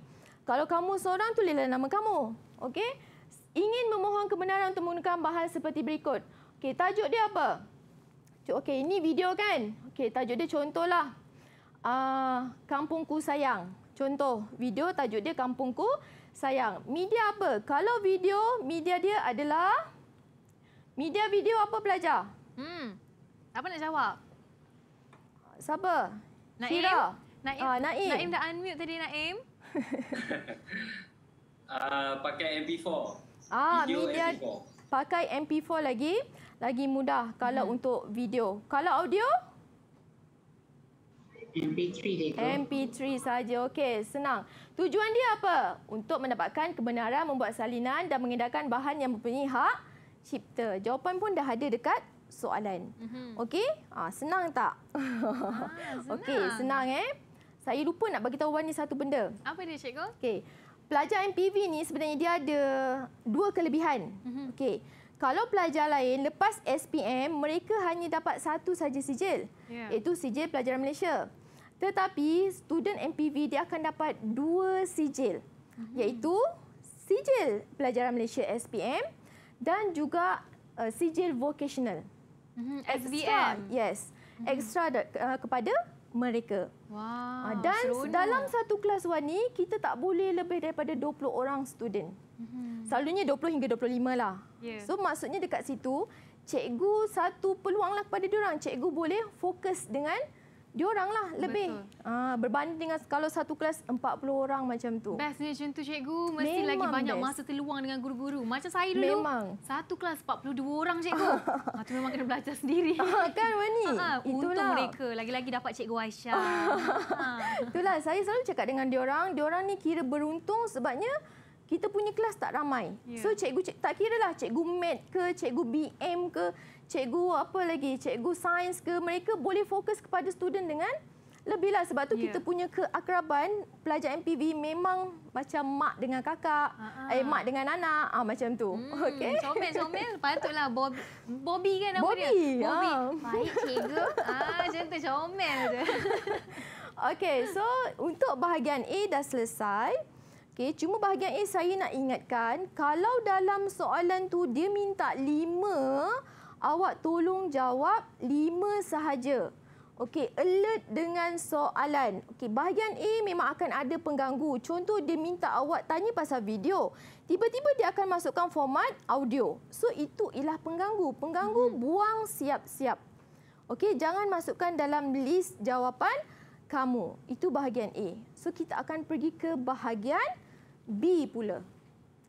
Kalau kamu seorang, tulislah nama kamu. Okey? Ingin memohon kebenaran untuk menggunakan bahan seperti berikut. Okey, tajuk dia apa? Okey, ini video kan? Okey, tajuk dia contohlah. Uh, Kampungku Sayang. Contoh, video tajuk dia Kampungku Sayang. Media apa? Kalau video, media dia adalah... Media video apa belajar? Hmm. Apa nak jawab? Siapa? Naim. Fira. Naim. Ah, Naim. Naim dah unmute tadi Naim. [LAUGHS] Ah, uh, pakai MP4. Ah, video media MP4. pakai MP4 lagi lagi mudah kalau hmm. untuk video. Kalau audio? MP3 dia. MP3 saja. Okey, senang. Tujuan dia apa? Untuk mendapatkan kebenaran membuat salinan dan mengedarkan bahan yang mempunyai hak cipta? Jawapan pun dah ada dekat soalan. Mhm. Okey? Ha, senang tak? Ah, [LAUGHS] Okey, senang eh. Saya lupa nak bagi tahu ni satu benda. Apa dia, Cikgu? Okey. Pelajar MPV ni sebenarnya dia ada dua kelebihan. Mhm. Okey. Kalau pelajar lain lepas SPM, mereka hanya dapat satu saja sijil. Yeah. Iaitu sijil pelajaran Malaysia. Tetapi student MPV dia akan dapat dua sijil. Mhm. Iaitu sijil pelajaran Malaysia SPM dan juga uh, sijil vocational. Mm-hmm. SVM. Yes. Mm-hmm. Extra uh, kepada mereka. Wow. Uh, dan seronok. dalam satu kelas wani kita tak boleh lebih daripada 20 orang student. Mm-hmm. Selalunya 20 hingga 25 lah. Yeah. So maksudnya dekat situ cikgu satu peluanglah kepada orang. Cikgu boleh fokus dengan dia lah lebih. Ah berbanding dengan kalau satu kelas 40 orang macam tu. Bestnya macam tu cikgu mesti Memang lagi banyak best. masa terluang dengan guru-guru. Macam saya dulu. Memang. Satu kelas 42 orang cikgu. Ha [LAUGHS] tu memang kena belajar sendiri. Ah, kan Wani? Ha, ah, ha, untung mereka lagi-lagi dapat cikgu Aisyah. ha. [LAUGHS] Itulah saya selalu cakap dengan diorang, orang ni kira beruntung sebabnya kita punya kelas tak ramai. Yeah. So cikgu cik, tak kira lah cikgu mat ke, cikgu BM ke, cikgu apa lagi, cikgu sains ke, mereka boleh fokus kepada student dengan lebihlah sebab tu yeah. kita punya keakraban pelajar MPV memang macam mak dengan kakak, uh-huh. eh mak dengan anak, ah macam tu. Hmm, [LAUGHS] Okey. Comel-comel patutlah Bob, Bobby kan nama Bobby, dia. Ah. Bobby. Ah. Baik cikgu. Ah macam tu comel [LAUGHS] so untuk bahagian A dah selesai. Okay, cuma bahagian A saya nak ingatkan kalau dalam soalan tu dia minta lima awak tolong jawab lima sahaja. Okey, alert dengan soalan. Okey, bahagian A memang akan ada pengganggu. Contoh dia minta awak tanya pasal video. Tiba-tiba dia akan masukkan format audio. So itu ialah pengganggu. Pengganggu hmm. buang siap-siap. Okey, jangan masukkan dalam list jawapan kamu. Itu bahagian A. So kita akan pergi ke bahagian B pula.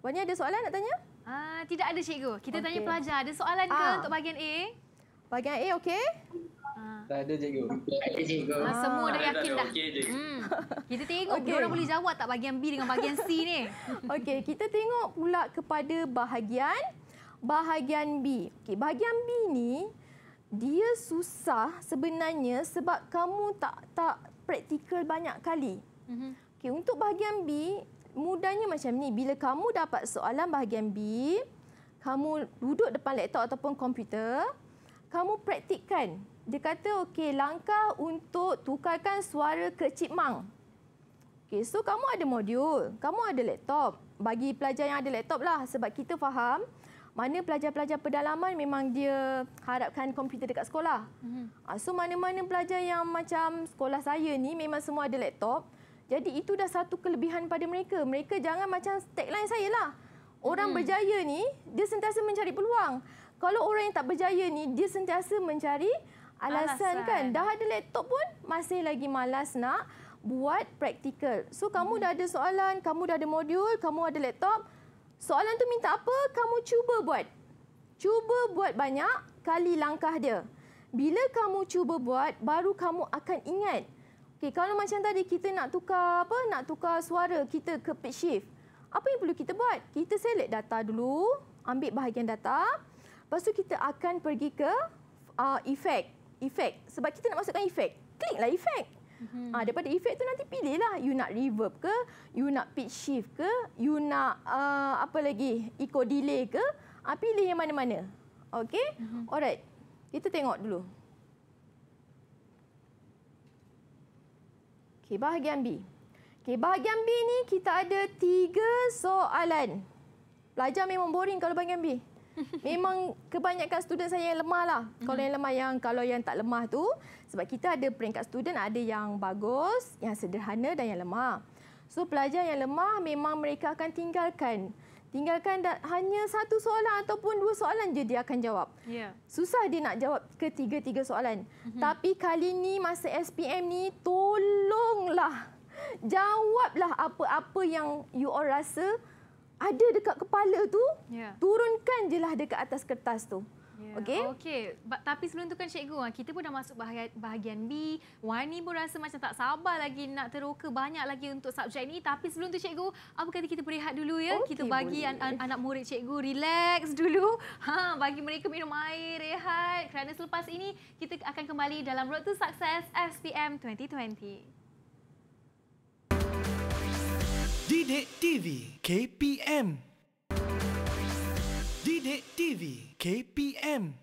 Wani ada soalan nak tanya? Ah, tidak ada cikgu. Kita okay. tanya pelajar. Ada soalan ke ah. untuk bahagian A? Bahagian A okey? Ah. Tak ada cikgu. Okay. Ah, ah, semua dah yakin dah. Okay, hmm. Kita tengok okay. orang boleh jawab tak bahagian B dengan bahagian C ni. [LAUGHS] Okey, kita tengok pula kepada bahagian bahagian B. Okey, bahagian B ni dia susah sebenarnya sebab kamu tak tak praktikal banyak kali. Mhm. Okey, untuk bahagian B mudahnya macam ni. Bila kamu dapat soalan bahagian B, kamu duduk depan laptop ataupun komputer, kamu praktikkan. Dia kata, okey, langkah untuk tukarkan suara ke chip mang. Okey, so kamu ada modul, kamu ada laptop. Bagi pelajar yang ada laptop lah sebab kita faham mana pelajar-pelajar pedalaman memang dia harapkan komputer dekat sekolah. Mm-hmm. So, mana-mana pelajar yang macam sekolah saya ni memang semua ada laptop. Jadi itu dah satu kelebihan pada mereka. Mereka jangan macam tagline saya lah. Orang hmm. berjaya ni dia sentiasa mencari peluang. Kalau orang yang tak berjaya ni dia sentiasa mencari alasan, alasan. kan. Dah ada laptop pun masih lagi malas nak buat praktikal. So kamu hmm. dah ada soalan, kamu dah ada modul, kamu ada laptop. Soalan tu minta apa? Kamu cuba buat. Cuba buat banyak kali langkah dia. Bila kamu cuba buat baru kamu akan ingat Okey, kalau macam tadi kita nak tukar apa? Nak tukar suara kita ke pitch shift. Apa yang perlu kita buat? Kita select data dulu, ambil bahagian data. Lepas tu kita akan pergi ke uh, effect, effect. Sebab kita nak masukkan effect. Kliklah effect. Mm -hmm. uh, daripada effect tu nanti pilihlah you nak reverb ke, you nak pitch shift ke, you nak uh, apa lagi? Echo delay ke? Ah pilih yang mana-mana. Okey? -hmm. Alright. Kita tengok dulu. Okey, bahagian B. Okey, bahagian B ni kita ada tiga soalan. Belajar memang boring kalau bahagian B. [LAUGHS] Memang kebanyakan student saya yang lemah lah. Kalau hmm. yang lemah yang kalau yang tak lemah tu sebab kita ada peringkat student ada yang bagus, yang sederhana dan yang lemah. So pelajar yang lemah memang mereka akan tinggalkan tinggalkan da- hanya satu soalan ataupun dua soalan je dia akan jawab. Yeah. Susah dia nak jawab ketiga-tiga soalan. Mm-hmm. Tapi kali ni masa SPM ni tolonglah jawablah apa-apa yang you all rasa ada dekat kepala tu. Yeah. Turunkan jelah dekat atas kertas tu. Yeah. Okey. Okay. tapi sebelum tu kan Cikgu, ah, kita pun dah masuk bahagian, bahagian B. Wani pun rasa macam tak sabar lagi nak teroka banyak lagi untuk subjek ni. Tapi sebelum tu Cikgu, apa kata kita berehat dulu ya? Okay, kita bagi an- an- anak murid Cikgu relax dulu. Ha, bagi mereka minum air, rehat. Kerana selepas ini, kita akan kembali dalam Road to Success SPM 2020. Didik TV KPM Didik TV KPM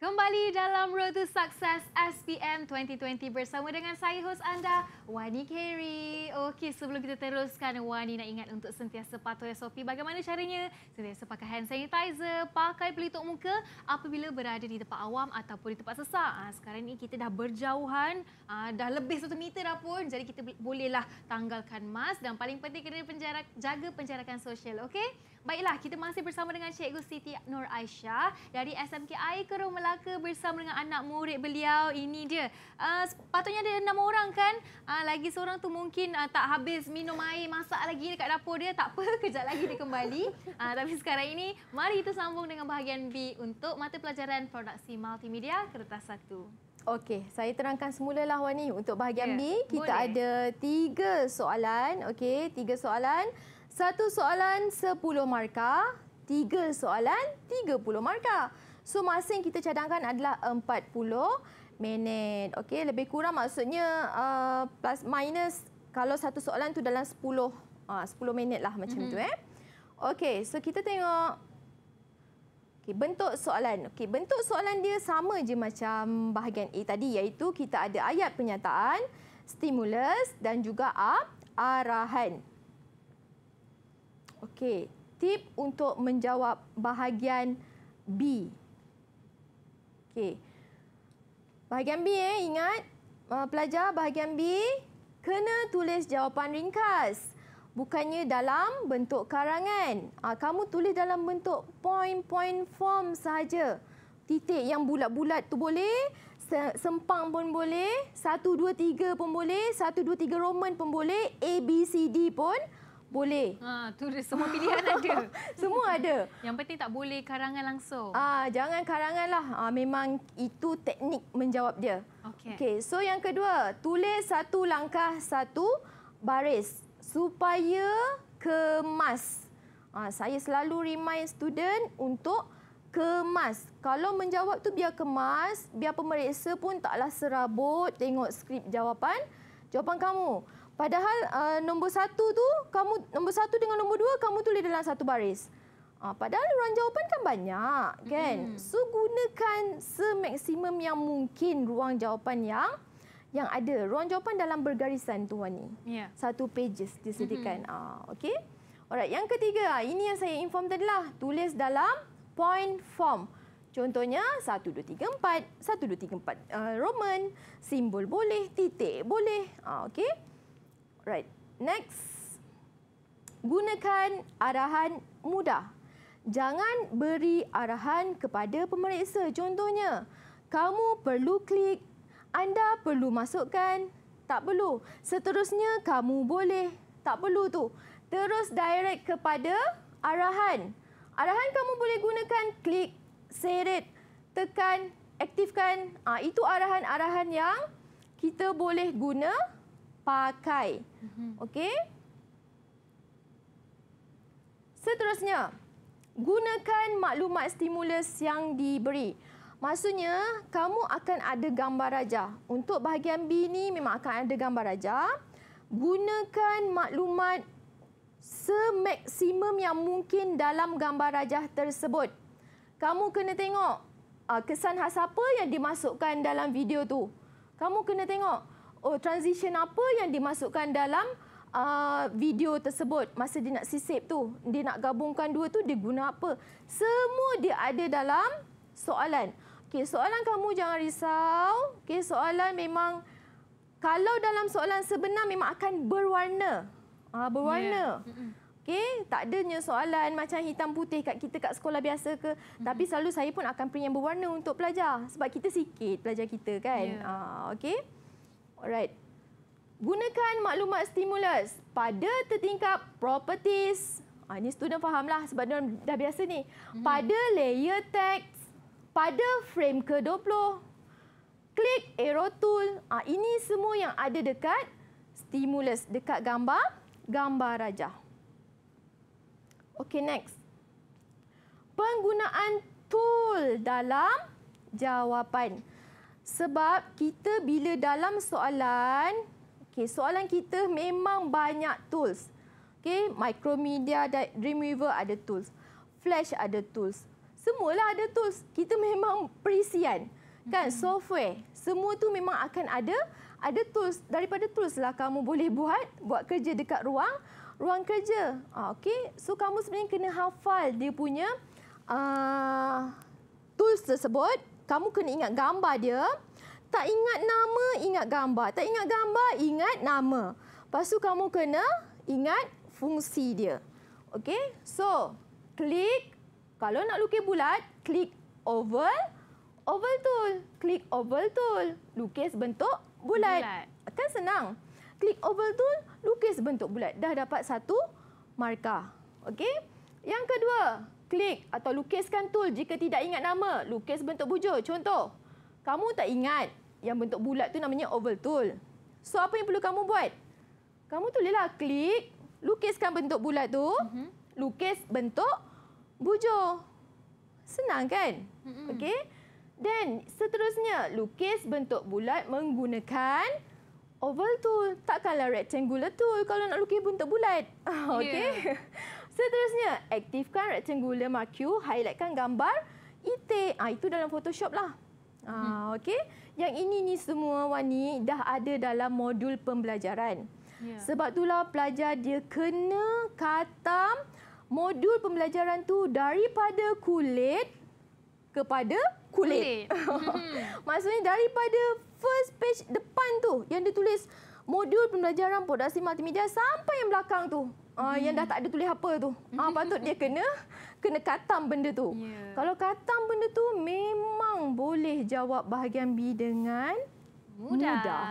Kembali dalam Road to Success SPM 2020 bersama dengan saya hos anda Wani Carey. Okey, sebelum kita teruskan, Wani nak ingat untuk sentiasa patuh SOP. Bagaimana caranya? Sentiasa pakai hand sanitizer, pakai pelitup muka apabila berada di tempat awam ataupun di tempat sesak. Ha, sekarang ini kita dah berjauhan, ha, dah lebih satu meter dah pun. Jadi kita bolehlah tanggalkan mask dan paling penting kena penjara, jaga penjarakan sosial. Okey? Baiklah, kita masih bersama dengan Cikgu Siti Nur Aisyah dari SMK Air Kerum Melaka bersama dengan anak murid beliau. Ini dia. Uh, ah, patutnya ada enam orang kan? Uh, Ah, lagi seorang tu mungkin ah, tak habis minum air, masak lagi dekat dapur dia. Tak apa, [LAUGHS] kejap lagi dia kembali. Ah, tapi sekarang ini, mari kita sambung dengan bahagian B untuk mata pelajaran produksi multimedia kertas satu. Okey, saya terangkan semula lah Wani. Untuk bahagian yeah. B, kita Boleh. ada tiga soalan. Okey, tiga soalan. Satu soalan sepuluh markah, tiga soalan 30 markah. So, masing kita cadangkan adalah empat puluh minit. Okey, lebih kurang maksudnya uh, plus minus kalau satu soalan tu dalam 10 uh, 10 minit lah macam mm-hmm. tu mhm. eh. Okey, so kita tengok okay, bentuk soalan. Okey, bentuk soalan dia sama je macam bahagian A tadi iaitu kita ada ayat pernyataan, stimulus dan juga A, arahan. Okey, tip untuk menjawab bahagian B. Okay. Bahagian B eh, ingat. Uh, pelajar bahagian B, kena tulis jawapan ringkas. Bukannya dalam bentuk karangan. Uh, kamu tulis dalam bentuk poin-poin form sahaja. Titik yang bulat-bulat tu boleh. Sempang pun boleh. Satu, dua, tiga pun boleh. Satu, dua, tiga Roman pun boleh. A, B, C, D pun boleh boleh. Ha, tu semua pilihan [LAUGHS] ada. semua ada. Yang penting tak boleh karangan langsung. Ah, jangan karanganlah. Ah, memang itu teknik menjawab dia. Okey. Okey, so yang kedua, tulis satu langkah satu baris supaya kemas. Ah, saya selalu remind student untuk kemas. Kalau menjawab tu biar kemas, biar pemeriksa pun taklah serabut tengok skrip jawapan. Jawapan kamu. Padahal uh, nombor satu tu kamu nombor satu dengan nombor dua kamu tulis dalam satu baris. Uh, padahal ruang jawapan kan banyak, kan? Mm. So gunakan semaksimum yang mungkin ruang jawapan yang yang ada ruang jawapan dalam bergarisan tuan ni. Yeah. Satu pages disediakan. hmm Uh, ah, okay. Orang yang ketiga ah, ini yang saya inform tadi lah tulis dalam point form. Contohnya 1 2 3 4 1 2 3 4 uh, Roman simbol boleh titik boleh uh, okey Right. Next. Gunakan arahan mudah. Jangan beri arahan kepada pemeriksa. Contohnya, kamu perlu klik, anda perlu masukkan, tak perlu. Seterusnya, kamu boleh, tak perlu tu. Terus direct kepada arahan. Arahan kamu boleh gunakan klik, seret, tekan, aktifkan. ha, itu arahan-arahan yang kita boleh guna pakai. Mm-hmm. Okey. Seterusnya, gunakan maklumat stimulus yang diberi. Maksudnya, kamu akan ada gambar raja. Untuk bahagian B ini memang akan ada gambar raja. Gunakan maklumat semaksimum yang mungkin dalam gambar raja tersebut. Kamu kena tengok ah, kesan khas apa yang dimasukkan dalam video tu. Kamu kena tengok oh transition apa yang dimasukkan dalam uh, video tersebut masa dia nak sisip tu dia nak gabungkan dua tu dia guna apa semua dia ada dalam soalan okey soalan kamu jangan risau okey soalan memang kalau dalam soalan sebenar memang akan berwarna uh, berwarna yeah. Okay, tak adanya soalan macam hitam putih kat kita kat sekolah biasa ke. Mm-hmm. Tapi selalu saya pun akan print yang berwarna untuk pelajar. Sebab kita sikit pelajar kita kan. Yeah. Uh, ah, okay. Alright. Gunakan maklumat stimulus pada tertingkap properties. Ha, ah, ini student fahamlah sebab dia dah biasa ni. Hmm. Pada layer text, pada frame ke-20. Klik arrow tool. Ha, ini semua yang ada dekat stimulus. Dekat gambar, gambar raja. Okay, next. Penggunaan tool dalam Jawapan. Sebab kita bila dalam soalan, okay, soalan kita memang banyak tools. Okay, Micromedia, Dreamweaver ada tools. Flash ada tools. Semualah ada tools. Kita memang perisian. Kan, mm-hmm. software. Semua tu memang akan ada. Ada tools. Daripada tools lah kamu boleh buat. Buat kerja dekat ruang. Ruang kerja. Ah, okay. So, kamu sebenarnya kena hafal dia punya uh, tools tersebut kamu kena ingat gambar dia. Tak ingat nama, ingat gambar. Tak ingat gambar, ingat nama. Lepas tu kamu kena ingat fungsi dia. Okey, so klik. Kalau nak lukis bulat, klik oval. Oval tool. Klik oval tool. Lukis bentuk bulat. bulat. Kan senang. Klik oval tool, lukis bentuk bulat. Dah dapat satu markah. Okey. Yang kedua, klik atau lukiskan tool jika tidak ingat nama. Lukis bentuk bujur. Contoh, kamu tak ingat yang bentuk bulat tu namanya oval tool. So, apa yang perlu kamu buat? Kamu tulislah klik, lukiskan bentuk bulat tu, mm -hmm. lukis bentuk bujur. Senang kan? Mm -hmm. Okey. Then, seterusnya, lukis bentuk bulat menggunakan oval tool. Takkanlah rectangular tool kalau nak lukis bentuk bulat. [LAUGHS] Okey. Yeah. Seterusnya, aktifkan rectangle marquee, highlightkan gambar itik. Ah itu dalam Photoshop lah. Ah ha, okey. Yang ini ni semua Wani dah ada dalam modul pembelajaran. Ya. Sebab itulah pelajar dia kena katam modul pembelajaran tu daripada kulit kepada kulit. kulit. [LAUGHS] Hmm. Maksudnya daripada first page depan tu yang dia tulis modul pembelajaran produksi multimedia sampai yang belakang tu. Uh, yang dah tak ada tulis apa tu. Ah uh, [LAUGHS] patut dia kena kena katam benda tu. Yeah. Kalau katam benda tu memang boleh jawab bahagian B dengan mudah. mudah.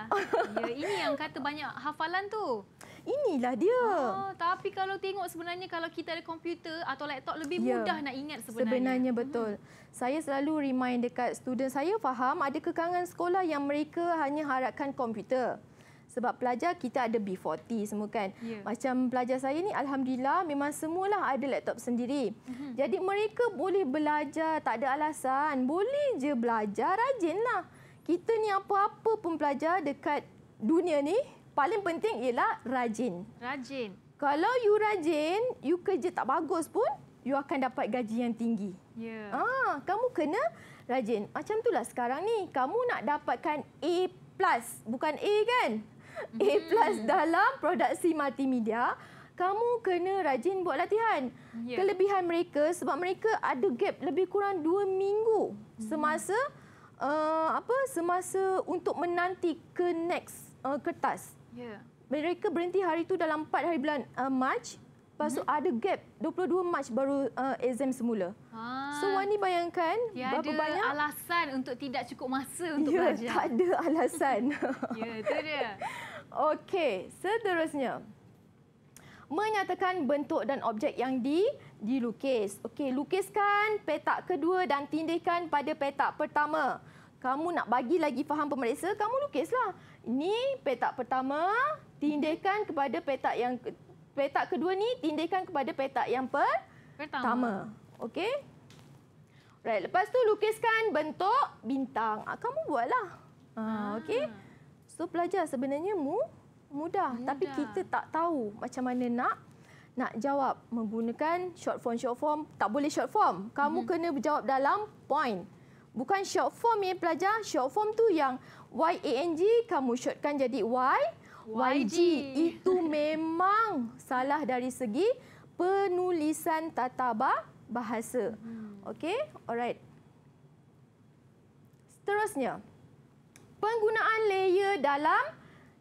Ya ini yang kata banyak hafalan tu. Inilah dia. Oh, tapi kalau tengok sebenarnya kalau kita ada komputer atau laptop lebih yeah. mudah nak ingat sebenarnya. Sebenarnya mhm. betul. Hmm. Saya selalu remind dekat student saya faham ada kekangan sekolah yang mereka hanya harapkan komputer sebab pelajar kita ada B40 semua kan. Yeah. Macam pelajar saya ni alhamdulillah memang semualah ada laptop sendiri. Mm-hmm. Jadi mereka boleh belajar tak ada alasan. Boleh je belajar rajinlah. Kita ni apa-apa pun pelajar dekat dunia ni paling penting ialah rajin. Rajin. Kalau you rajin, you kerja tak bagus pun you akan dapat gaji yang tinggi. Ya. Yeah. Ah, kamu kena rajin. Macam itulah sekarang ni. Kamu nak dapatkan A+, bukan A kan? A plus hmm. dalam produksi multimedia, kamu kena rajin buat latihan. Yeah. Kelebihan mereka sebab mereka ada gap lebih kurang dua minggu semasa uh, apa semasa untuk menanti ke next uh, kertas. Yeah. Mereka berhenti hari itu dalam 4 hari bulan uh, eh, Mac Lepas tu hmm. ada gap 22 Mac baru uh, exam semula. Ha. So Wani bayangkan Dia berapa ada banyak alasan untuk tidak cukup masa [LAUGHS] untuk ya, belajar. Tak ada alasan. [LAUGHS] ya, itu dia. Okey, seterusnya. Menyatakan bentuk dan objek yang di dilukis. Okey, lukiskan petak kedua dan tindihkan pada petak pertama. Kamu nak bagi lagi faham pemeriksa, kamu lukislah. Ini petak pertama, tindihkan kepada petak yang petak kedua ni tindakan kepada petak yang per pertama. pertama. Okey. Right, lepas tu lukiskan bentuk bintang. Ah kamu buatlah. Ha ah. okey. So pelajar sebenarnya mu mudah, mudah tapi kita tak tahu macam mana nak nak jawab menggunakan short form short form tak boleh short form. Kamu hmm. kena jawab dalam point. Bukan short form ya pelajar, short form tu yang YANG kamu shortkan jadi Y, YG. Itu memang salah dari segi penulisan tata bahasa. Hmm. Okey, alright. Seterusnya, penggunaan layer dalam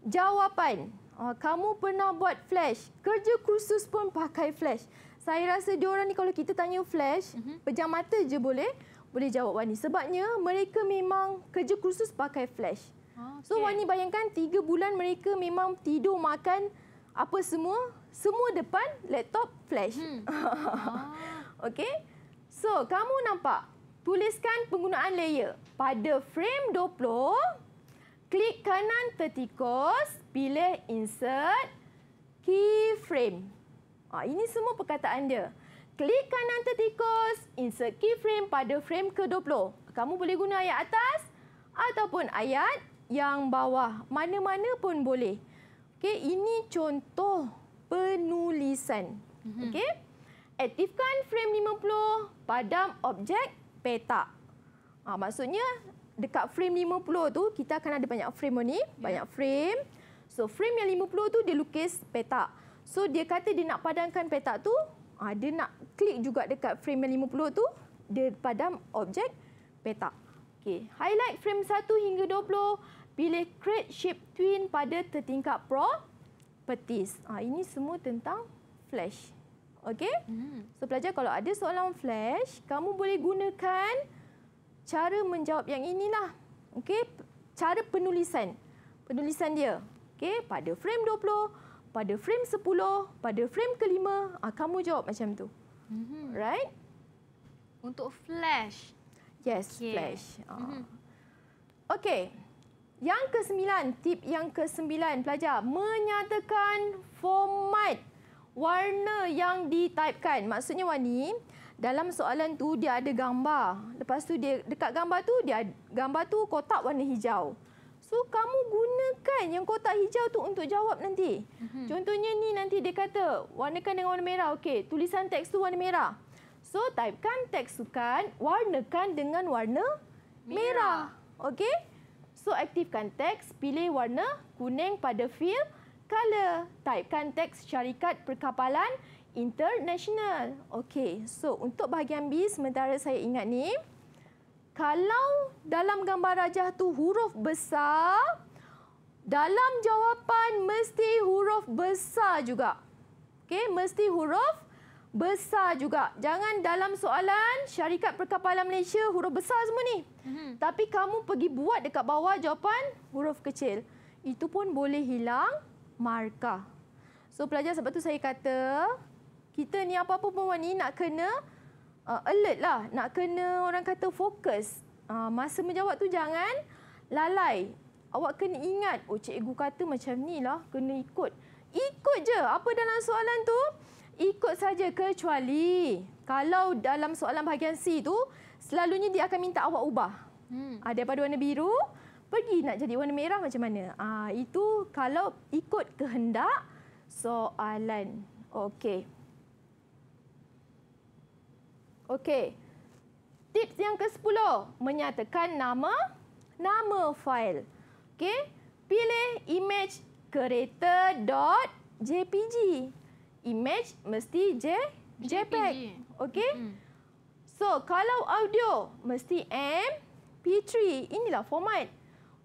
jawapan. Ah, kamu pernah buat flash, kerja khusus pun pakai flash. Saya rasa diorang ni kalau kita tanya flash, mhm. pejam mata je boleh boleh jawab Wani. Sebabnya mereka memang kerja khusus pakai flash. Okay. So Wani bayangkan 3 bulan mereka memang tidur, makan apa semua, semua depan laptop flash. Hmm. [LAUGHS] Ah. okay. So kamu nampak, tuliskan penggunaan layer. Pada frame 20, klik kanan tetikus, pilih insert, keyframe. Ha, ini semua perkataan dia. Klik kanan tetikus, insert keyframe pada frame ke-20. Kamu boleh guna ayat atas ataupun ayat yang bawah. Mana-mana pun boleh. Okey, ini contoh penulisan. Mhm. Okey. Aktifkan frame 50, padam objek petak. Ha, maksudnya dekat frame 50 tu kita akan ada banyak frame ni, yeah. banyak frame. So frame yang 50 tu dia lukis petak. So dia kata dia nak padamkan petak tu, ha, dia nak klik juga dekat frame yang 50 tu, dia padam objek petak. Okey, highlight frame 1 hingga 20, pilih create shape twin pada tertingkap pro petis. Ah ini semua tentang flash. Okey? Hmm. So pelajar kalau ada soalan flash, kamu boleh gunakan cara menjawab yang inilah. Okey, cara penulisan. Penulisan dia. Okey, pada frame 20, pada frame 10, pada frame kelima, ah kamu jawab macam tu. Mhm. Right? Untuk flash, Yes, okay. flash. Uh. Ah. Mm-hmm. Okey. Yang kesembilan, tip yang ke kesembilan pelajar. Menyatakan format warna yang ditaipkan. Maksudnya Wani, dalam soalan tu dia ada gambar. Lepas tu dia dekat gambar tu dia gambar tu kotak warna hijau. So kamu gunakan yang kotak hijau tu untuk jawab nanti. Mm -hmm. Contohnya ni nanti dia kata warnakan dengan warna merah. Okey, tulisan teks tu warna merah. So, typekan teks sukan, warnakan dengan warna merah. merah. Okey? So, aktifkan teks, pilih warna kuning pada fill color. Typekan teks syarikat perkapalan international. Okey. So, untuk bahagian B sementara saya ingat ni, kalau dalam gambar rajah tu huruf besar, dalam jawapan mesti huruf besar juga. Okey, mesti huruf besar juga. Jangan dalam soalan syarikat perkapalan Malaysia huruf besar semua ni. Hmm. Tapi kamu pergi buat dekat bawah jawapan huruf kecil. Itu pun boleh hilang markah. So pelajar sebab tu saya kata kita ni apa-apa pun ni nak kena uh, alert lah. Nak kena orang kata fokus. Uh, masa menjawab tu jangan lalai. Awak kena ingat, oh cikgu kata macam ni lah, kena ikut. Ikut je apa dalam soalan tu ikut saja kecuali kalau dalam soalan bahagian C itu selalunya dia akan minta awak ubah. Hmm. Ah, daripada warna biru pergi nak jadi warna merah macam mana? Ah itu kalau ikut kehendak soalan. Okey. Okey. Tips yang ke-10, menyatakan nama nama fail. Okey, pilih image kereta.jpg image mesti J JPEG. okay. So, kalau audio mesti MP3. Inilah format.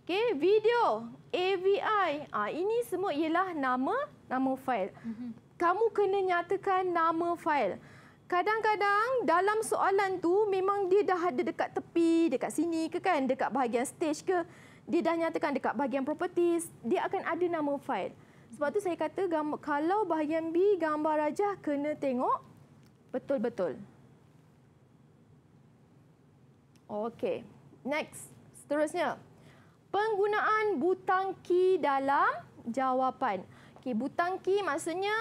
okay. video AVI. Ah ini semua ialah nama nama fail. Mm-hmm. Kamu kena nyatakan nama fail. Kadang-kadang dalam soalan tu memang dia dah ada dekat tepi, dekat sini ke kan, dekat bahagian stage ke, dia dah nyatakan dekat bahagian properties, dia akan ada nama file. Sebab tu saya kata kalau bahagian B gambar rajah kena tengok betul-betul. Okey. Next, seterusnya. Penggunaan butang key dalam jawapan. Okey, butang key maksudnya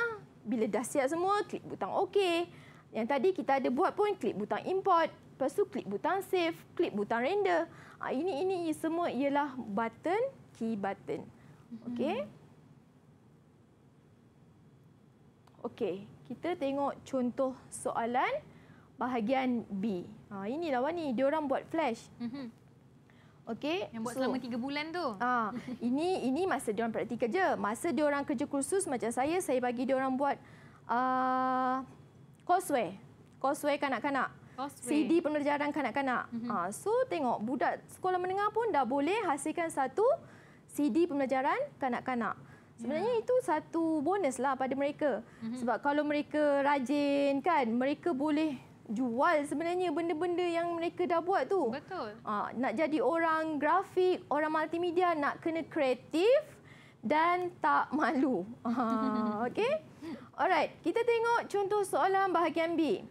bila dah siap semua, klik butang okey. Yang tadi kita ada buat pun klik butang import, lepas tu klik butang save, klik butang render. Ah, ini ini semua ialah button key button. Okey. Hmm. Okey, kita tengok contoh soalan bahagian B. Ha, inilah Wani, orang buat flash. Mhm. Okey. Yang buat so, selama tiga bulan tu. Ha, [LAUGHS] ini ini masa dia orang praktikal je. Masa dia orang kerja kursus macam saya, saya bagi orang buat uh, ah, coursework Courseware kanak-kanak. CD pengerjaan kanak-kanak. Mm-hmm. Ha, so tengok budak sekolah menengah pun dah boleh hasilkan satu CD pembelajaran kanak-kanak. Sebenarnya yeah. itu satu bonus lah pada mereka. hmm Sebab kalau mereka rajin kan, mereka boleh jual sebenarnya benda-benda yang mereka dah buat tu. Betul. Ah nak jadi orang grafik, orang multimedia nak kena kreatif dan tak malu. Ah, uh, [LAUGHS] okay. Alright, kita tengok contoh soalan bahagian B.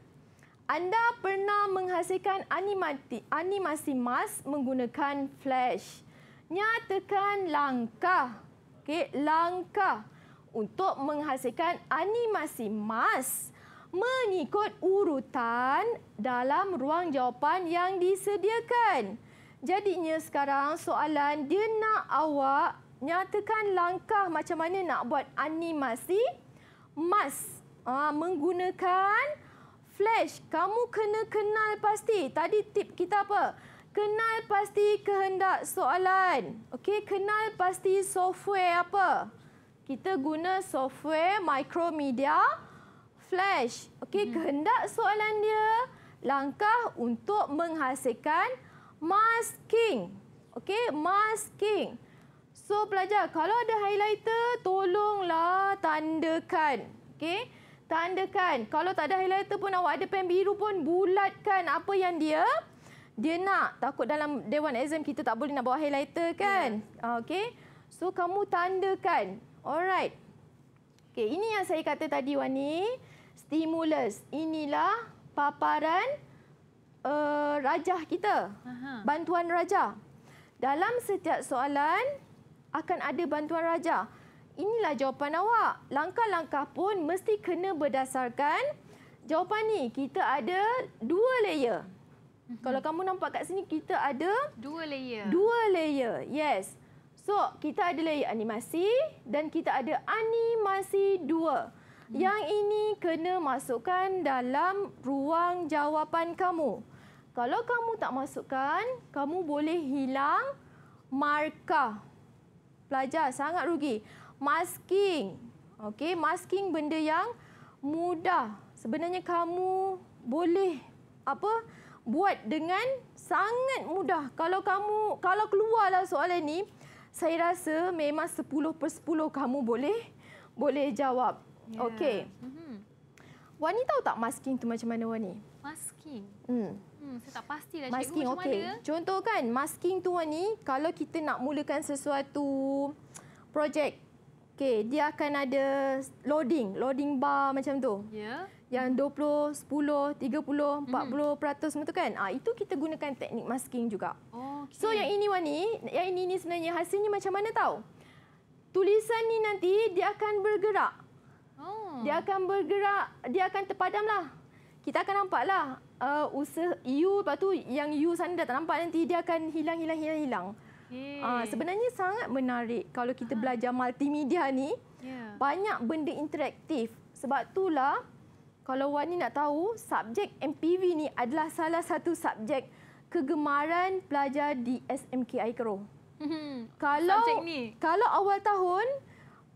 Anda pernah menghasilkan animati, animasi mas menggunakan flash. Nyatakan langkah mengambil langkah untuk menghasilkan animasi mas mengikut urutan dalam ruang jawapan yang disediakan. Jadinya sekarang soalan dia nak awak nyatakan langkah macam mana nak buat animasi mas aa, ah, menggunakan flash. Kamu kena kenal pasti. Tadi tip kita apa? Kenal pasti kehendak soalan. Okey, kenal pasti software apa? Kita guna software Micromedia Flash. Okey, hmm. kehendak soalan dia langkah untuk menghasilkan masking. Okey, masking. So pelajar, kalau ada highlighter, tolonglah tandakan. Okey? Tandakan. Kalau tak ada highlighter pun awak ada pen biru pun bulatkan apa yang dia dia nak takut dalam dewan exam kita tak boleh nak bawa highlighter kan yeah. Ya. okey so kamu tandakan alright okey ini yang saya kata tadi Wani stimulus inilah paparan uh, rajah kita Aha. bantuan rajah dalam setiap soalan akan ada bantuan rajah inilah jawapan awak langkah-langkah pun mesti kena berdasarkan jawapan ni kita ada dua layer Mm-hmm. Kalau kamu nampak kat sini, kita ada... Dua layer. Dua layer, yes. So, kita ada layer animasi dan kita ada animasi dua. Hmm. Yang ini kena masukkan dalam ruang jawapan kamu. Kalau kamu tak masukkan, kamu boleh hilang markah. Pelajar, sangat rugi. Masking. Okey, masking benda yang mudah. Sebenarnya kamu boleh apa? buat dengan sangat mudah. Kalau kamu kalau keluarlah soalan ni, saya rasa memang 10 per 10 kamu boleh boleh jawab. Yeah. Okey. Mm-hmm. Wani tahu tak masking tu macam mana Wani? Masking? Hmm. hmm saya tak pastilah masking, cikgu macam okay. mana. Contoh kan, masking tu Wani, kalau kita nak mulakan sesuatu projek, okay, dia akan ada loading, loading bar macam tu. Ya. Yeah yang 20, 10, 30, 40 mm -hmm. peratus semua tu kan. Ah itu kita gunakan teknik masking juga. Oh, okay. So yang ini ni, yang ini ni sebenarnya hasilnya macam mana tahu? Tulisan ni nanti dia akan bergerak. Oh. Dia akan bergerak, dia akan terpadamlah. Kita akan nampaklah uh, usaha U lepas tu yang U sana dah tak nampak nanti dia akan hilang hilang hilang hilang. Okay. Uh, ah, sebenarnya sangat menarik kalau kita uh -huh. belajar multimedia ni. Yeah. Banyak benda interaktif. Sebab itulah kalau Wan ni nak tahu, subjek MPV ni adalah salah satu subjek kegemaran pelajar di SMK Aikro. Mm-hmm. kalau subjek ni. kalau awal tahun,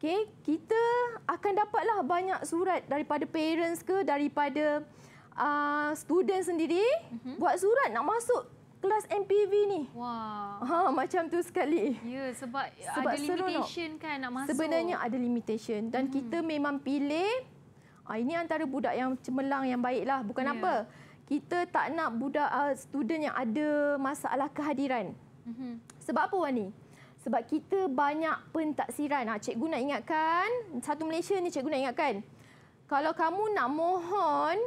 okay, kita akan dapatlah banyak surat daripada parents ke, daripada uh, student sendiri mm-hmm. buat surat nak masuk kelas MPV ni. Wah. Ha macam tu sekali. Ya, sebab, sebab ada limitation seronok. kan nak masuk. Sebenarnya ada limitation dan mm-hmm. kita memang pilih Ah ini antara budak yang cemerlang yang baiklah. Bukan yeah. apa. Kita tak nak budak uh, student yang ada masalah kehadiran. Mm-hmm. Sebab apa Wani? Sebab kita banyak pentaksiran. Ha, cikgu nak ingatkan, satu Malaysia ni cikgu nak ingatkan. Kalau kamu nak mohon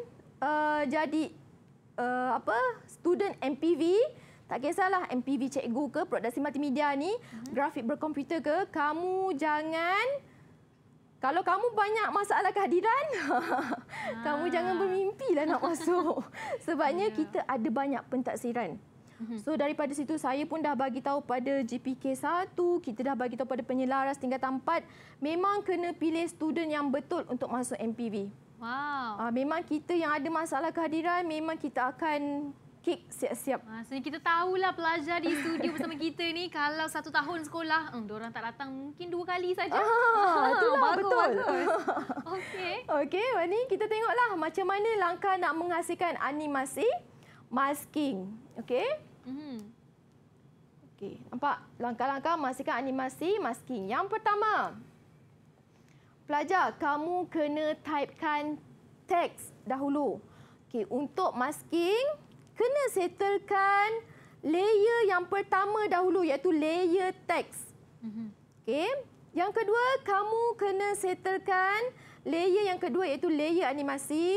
uh, jadi uh, apa student MPV, tak kisahlah MPV cikgu ke, produksi multimedia ni, mhm. grafik berkomputer ke, kamu jangan kalau kamu banyak masalah kehadiran, ha. [LAUGHS] kamu ah. jangan bermimpi lah nak masuk. [LAUGHS] Sebabnya yeah. kita ada banyak pentaksiran. Mhm. So daripada situ saya pun dah bagi tahu pada GPK 1, kita dah bagi tahu pada penyelaras tingkat tempat. memang kena pilih student yang betul untuk masuk MPV. Wow. Ah, memang kita yang ada masalah kehadiran, memang kita akan kek siap-siap. Ha, so kita tahulah pelajar di studio bersama kita ni kalau satu tahun sekolah, hmm, orang tak datang mungkin dua kali saja. Ah, [LAUGHS] itulah bagus, betul. [LAUGHS] Okey. Okay, ni kita tengoklah macam mana langkah nak menghasilkan animasi masking. Okey. Mm-hmm. Okey, nampak langkah-langkah menghasilkan animasi masking. Yang pertama, pelajar kamu kena typekan teks dahulu. Okey, untuk masking, kena setelkan layer yang pertama dahulu iaitu layer teks. Mhm. Okay. Yang kedua, kamu kena setelkan layer yang kedua iaitu layer animasi.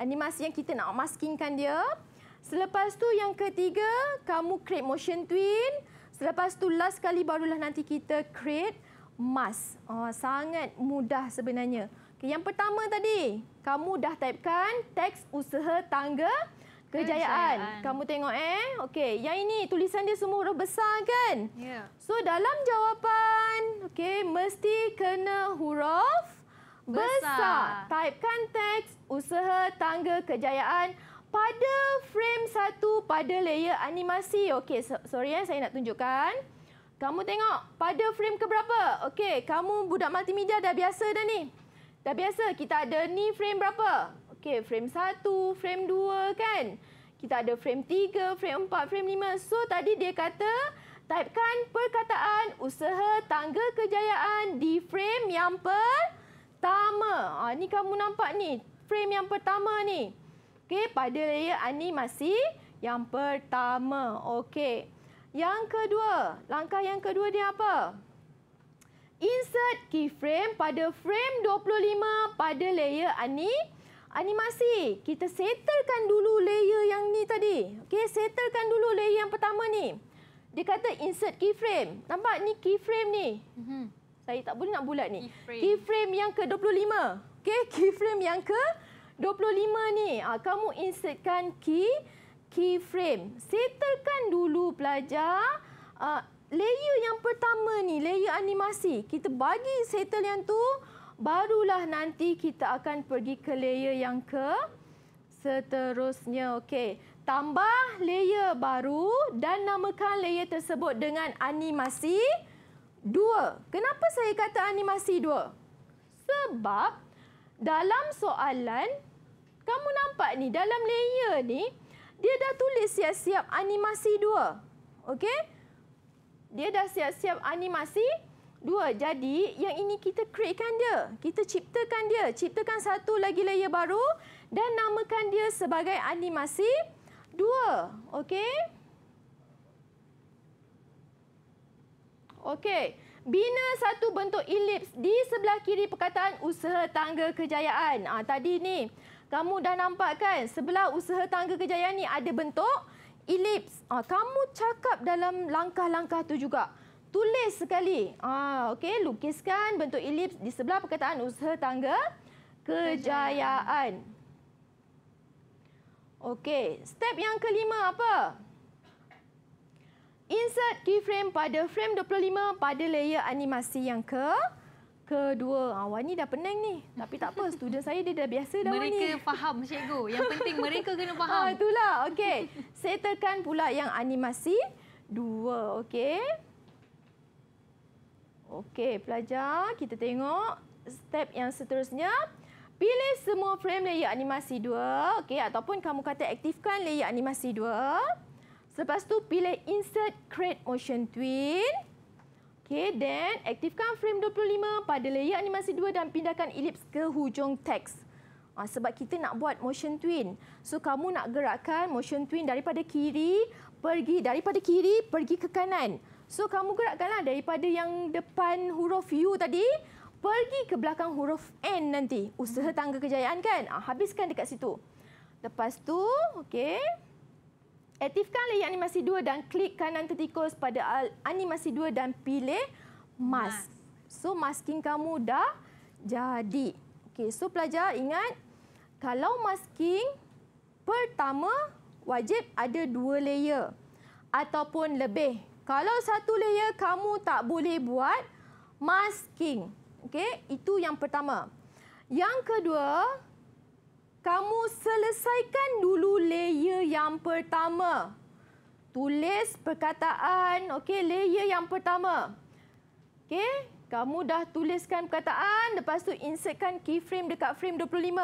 Animasi yang kita nak maskingkan dia. Selepas tu yang ketiga, kamu create motion twin. Selepas tu last sekali barulah nanti kita create mask. Oh, sangat mudah sebenarnya. Okay, yang pertama tadi, kamu dah typekan teks usaha tangga Kan, kejayaan. kejayaan. Kamu tengok eh. Okey, yang ini tulisan dia semua huruf besar kan? Yeah. So dalam jawapan, okey, mesti kena huruf besar. besar. Typekan teks usaha tangga kejayaan pada frame satu pada layer animasi. Okey, so, sorry eh saya nak tunjukkan. Kamu tengok pada frame berapa, Okey, kamu budak multimedia dah biasa dah ni. Dah biasa kita ada ni frame berapa? okay, frame satu, frame dua kan. Kita ada frame tiga, frame empat, frame lima. So tadi dia kata typekan perkataan usaha tangga kejayaan di frame yang pertama. Ha, ni kamu nampak ni, frame yang pertama ni. Okey, pada layer ini masih yang pertama. Okey. Yang kedua, langkah yang kedua dia apa? Insert keyframe pada frame 25 pada layer ani animasi. Kita settlekan dulu layer yang ni tadi. Okey, settlekan dulu layer yang pertama ni. Dia kata insert keyframe. Nampak ni keyframe ni. Mm -hmm. Saya tak boleh nak bulat ni. Keyframe key yang ke-25. Okey, keyframe yang ke-25 [LAUGHS] ni. Ha, kamu insertkan key keyframe. Settlekan dulu pelajar uh, ah, layer yang pertama ni, layer animasi. Kita bagi settle yang tu barulah nanti kita akan pergi ke layer yang ke seterusnya. Okey. Tambah layer baru dan namakan layer tersebut dengan animasi 2. Kenapa saya kata animasi 2? Sebab dalam soalan kamu nampak ni dalam layer ni dia dah tulis siap-siap animasi 2. Okey? Dia dah siap-siap animasi Dua, jadi yang ini kita createkan dia. Kita ciptakan dia. Ciptakan satu lagi layer baru dan namakan dia sebagai animasi dua. Okey? Okey. Bina satu bentuk elips di sebelah kiri perkataan usaha tangga kejayaan. Ah ha, Tadi ni kamu dah nampak kan sebelah usaha tangga kejayaan ni ada bentuk elips. Ah ha, Kamu cakap dalam langkah-langkah tu juga tulis sekali. Ah, okey, lukiskan bentuk elips di sebelah perkataan usaha tangga kejayaan. Okey, step yang kelima apa? Insert keyframe pada frame 25 pada layer animasi yang ke kedua. Awak ah, ni dah pening ni. Tapi tak apa, student saya dia dah biasa dah mereka ni. Mereka faham cikgu. Yang [LAUGHS] penting mereka kena ah, faham. Ah, itulah. Okey. Setelkan pula yang animasi dua. Okey. Okey, pelajar, kita tengok step yang seterusnya. Pilih semua frame layer animasi 2, okey ataupun kamu kata aktifkan layer animasi 2. Selepas tu pilih insert create motion twin. Okey, then aktifkan frame 25 pada layer animasi 2 dan pindahkan ellipse ke hujung teks. Ha, sebab kita nak buat motion twin. So kamu nak gerakkan motion twin daripada kiri pergi daripada kiri pergi ke kanan. So kamu gerakkanlah daripada yang depan huruf U tadi pergi ke belakang huruf N nanti. Usaha tangga kejayaan kan? Ah, habiskan dekat situ. Lepas tu, okey. Aktifkan layar animasi 2 dan klik kanan tetikus pada animasi 2 dan pilih mask. So masking kamu dah jadi. Okey, so pelajar ingat kalau masking pertama wajib ada dua layer ataupun lebih kalau satu layer kamu tak boleh buat masking. Okey, itu yang pertama. Yang kedua, kamu selesaikan dulu layer yang pertama. Tulis perkataan, okey, layer yang pertama. Okey, kamu dah tuliskan perkataan, lepas tu insertkan keyframe dekat frame 25.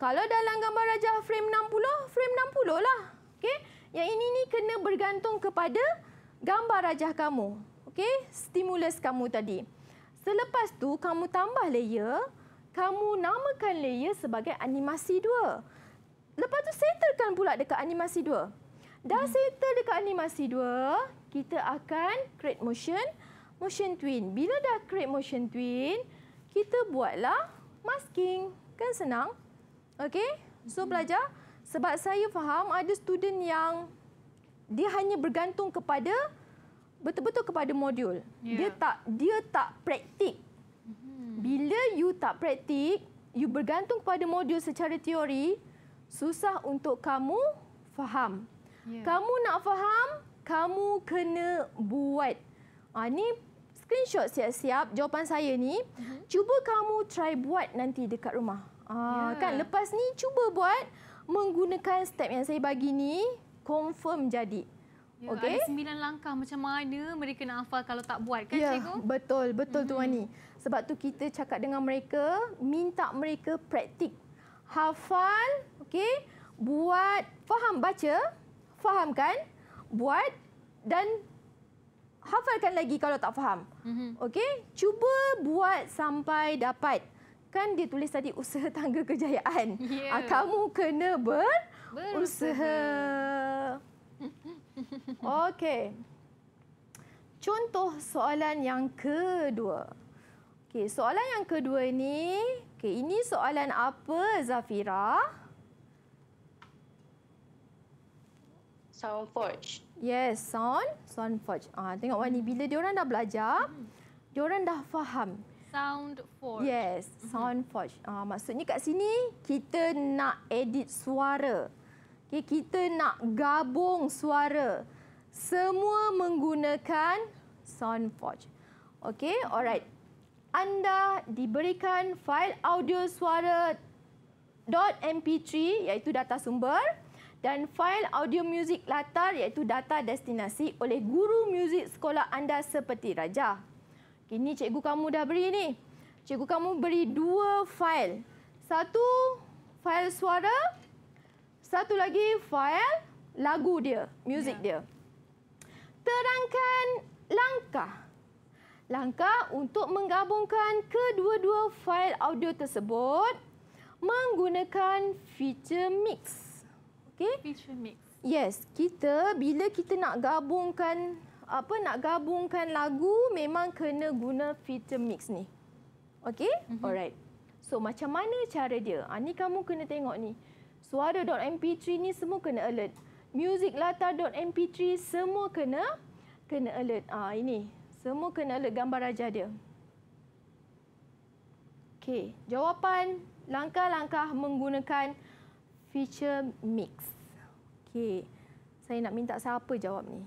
Kalau dalam gambar rajah frame 60, frame 60 lah. Okey, yang ini ni kena bergantung kepada gambar rajah kamu. Okey, stimulus kamu tadi. Selepas tu kamu tambah layer, kamu namakan layer sebagai animasi 2. Lepas tu settlekan pula dekat animasi 2. Dah hmm. settle dekat animasi 2, kita akan create motion, motion twin. Bila dah create motion twin, kita buatlah masking. Kan senang? Okey? So belajar hmm. sebab saya faham ada student yang dia hanya bergantung kepada betul-betul kepada modul. Yeah. Dia tak dia tak praktik. Mhm. Bila you tak praktik, you bergantung kepada modul secara teori, susah untuk kamu faham. Yeah. Kamu nak faham, kamu kena buat. Ha, ni screenshot siap-siap jawapan saya ni. Mm-hmm. Cuba kamu try buat nanti dekat rumah. Ha, yeah. Ya. Kan lepas ni cuba buat menggunakan step yang saya bagi ni confirm jadi. Ya, okay. Ada sembilan langkah macam mana mereka nak hafal kalau tak buat kan ya, cikgu? Betul, betul mm-hmm. Tuan hmm. Ni. Sebab tu kita cakap dengan mereka, minta mereka praktik. Hafal, okay, buat, faham baca, faham kan, buat dan hafalkan lagi kalau tak faham. hmm Okay, cuba buat sampai dapat. Kan dia tulis tadi usaha tangga kejayaan. Yeah. Ya. Kamu kena ber, Berusaha. [LAUGHS] Okey. Contoh soalan yang kedua. Okey, soalan yang kedua ini. okey, ini soalan apa Zafira? Sound forge. Yes, sound, sound forge. Ah, tengok hmm. Wani bila dia orang dah belajar, dia orang dah faham. Sound forge. Yes, hmm. sound hmm. forge. Ah, maksudnya kat sini kita nak edit suara. Okay, kita nak gabung suara semua menggunakan Sound Forge. Okey, alright. Anda diberikan fail audio suara .mp3 iaitu data sumber dan fail audio music latar iaitu data destinasi oleh guru muzik sekolah anda seperti Raja. Kini cikgu kamu dah beri ni. Cikgu kamu beri dua fail. Satu fail suara satu lagi file lagu dia, music yeah. dia. Terangkan langkah. Langkah untuk menggabungkan kedua-dua file audio tersebut menggunakan feature mix. Okey? Feature mix. Yes, kita bila kita nak gabungkan apa nak gabungkan lagu memang kena guna feature mix ni. Okey? Mm-hmm. Alright. So macam mana cara dia? Ah kamu kena tengok ni suara.mp3 ni semua kena alert. Music Musiclata.mp3 semua kena kena alert. Ah ha, ini. Semua kena alert gambar raja dia. Okey, jawapan langkah-langkah menggunakan feature mix. Okey. Saya nak minta siapa jawab ni?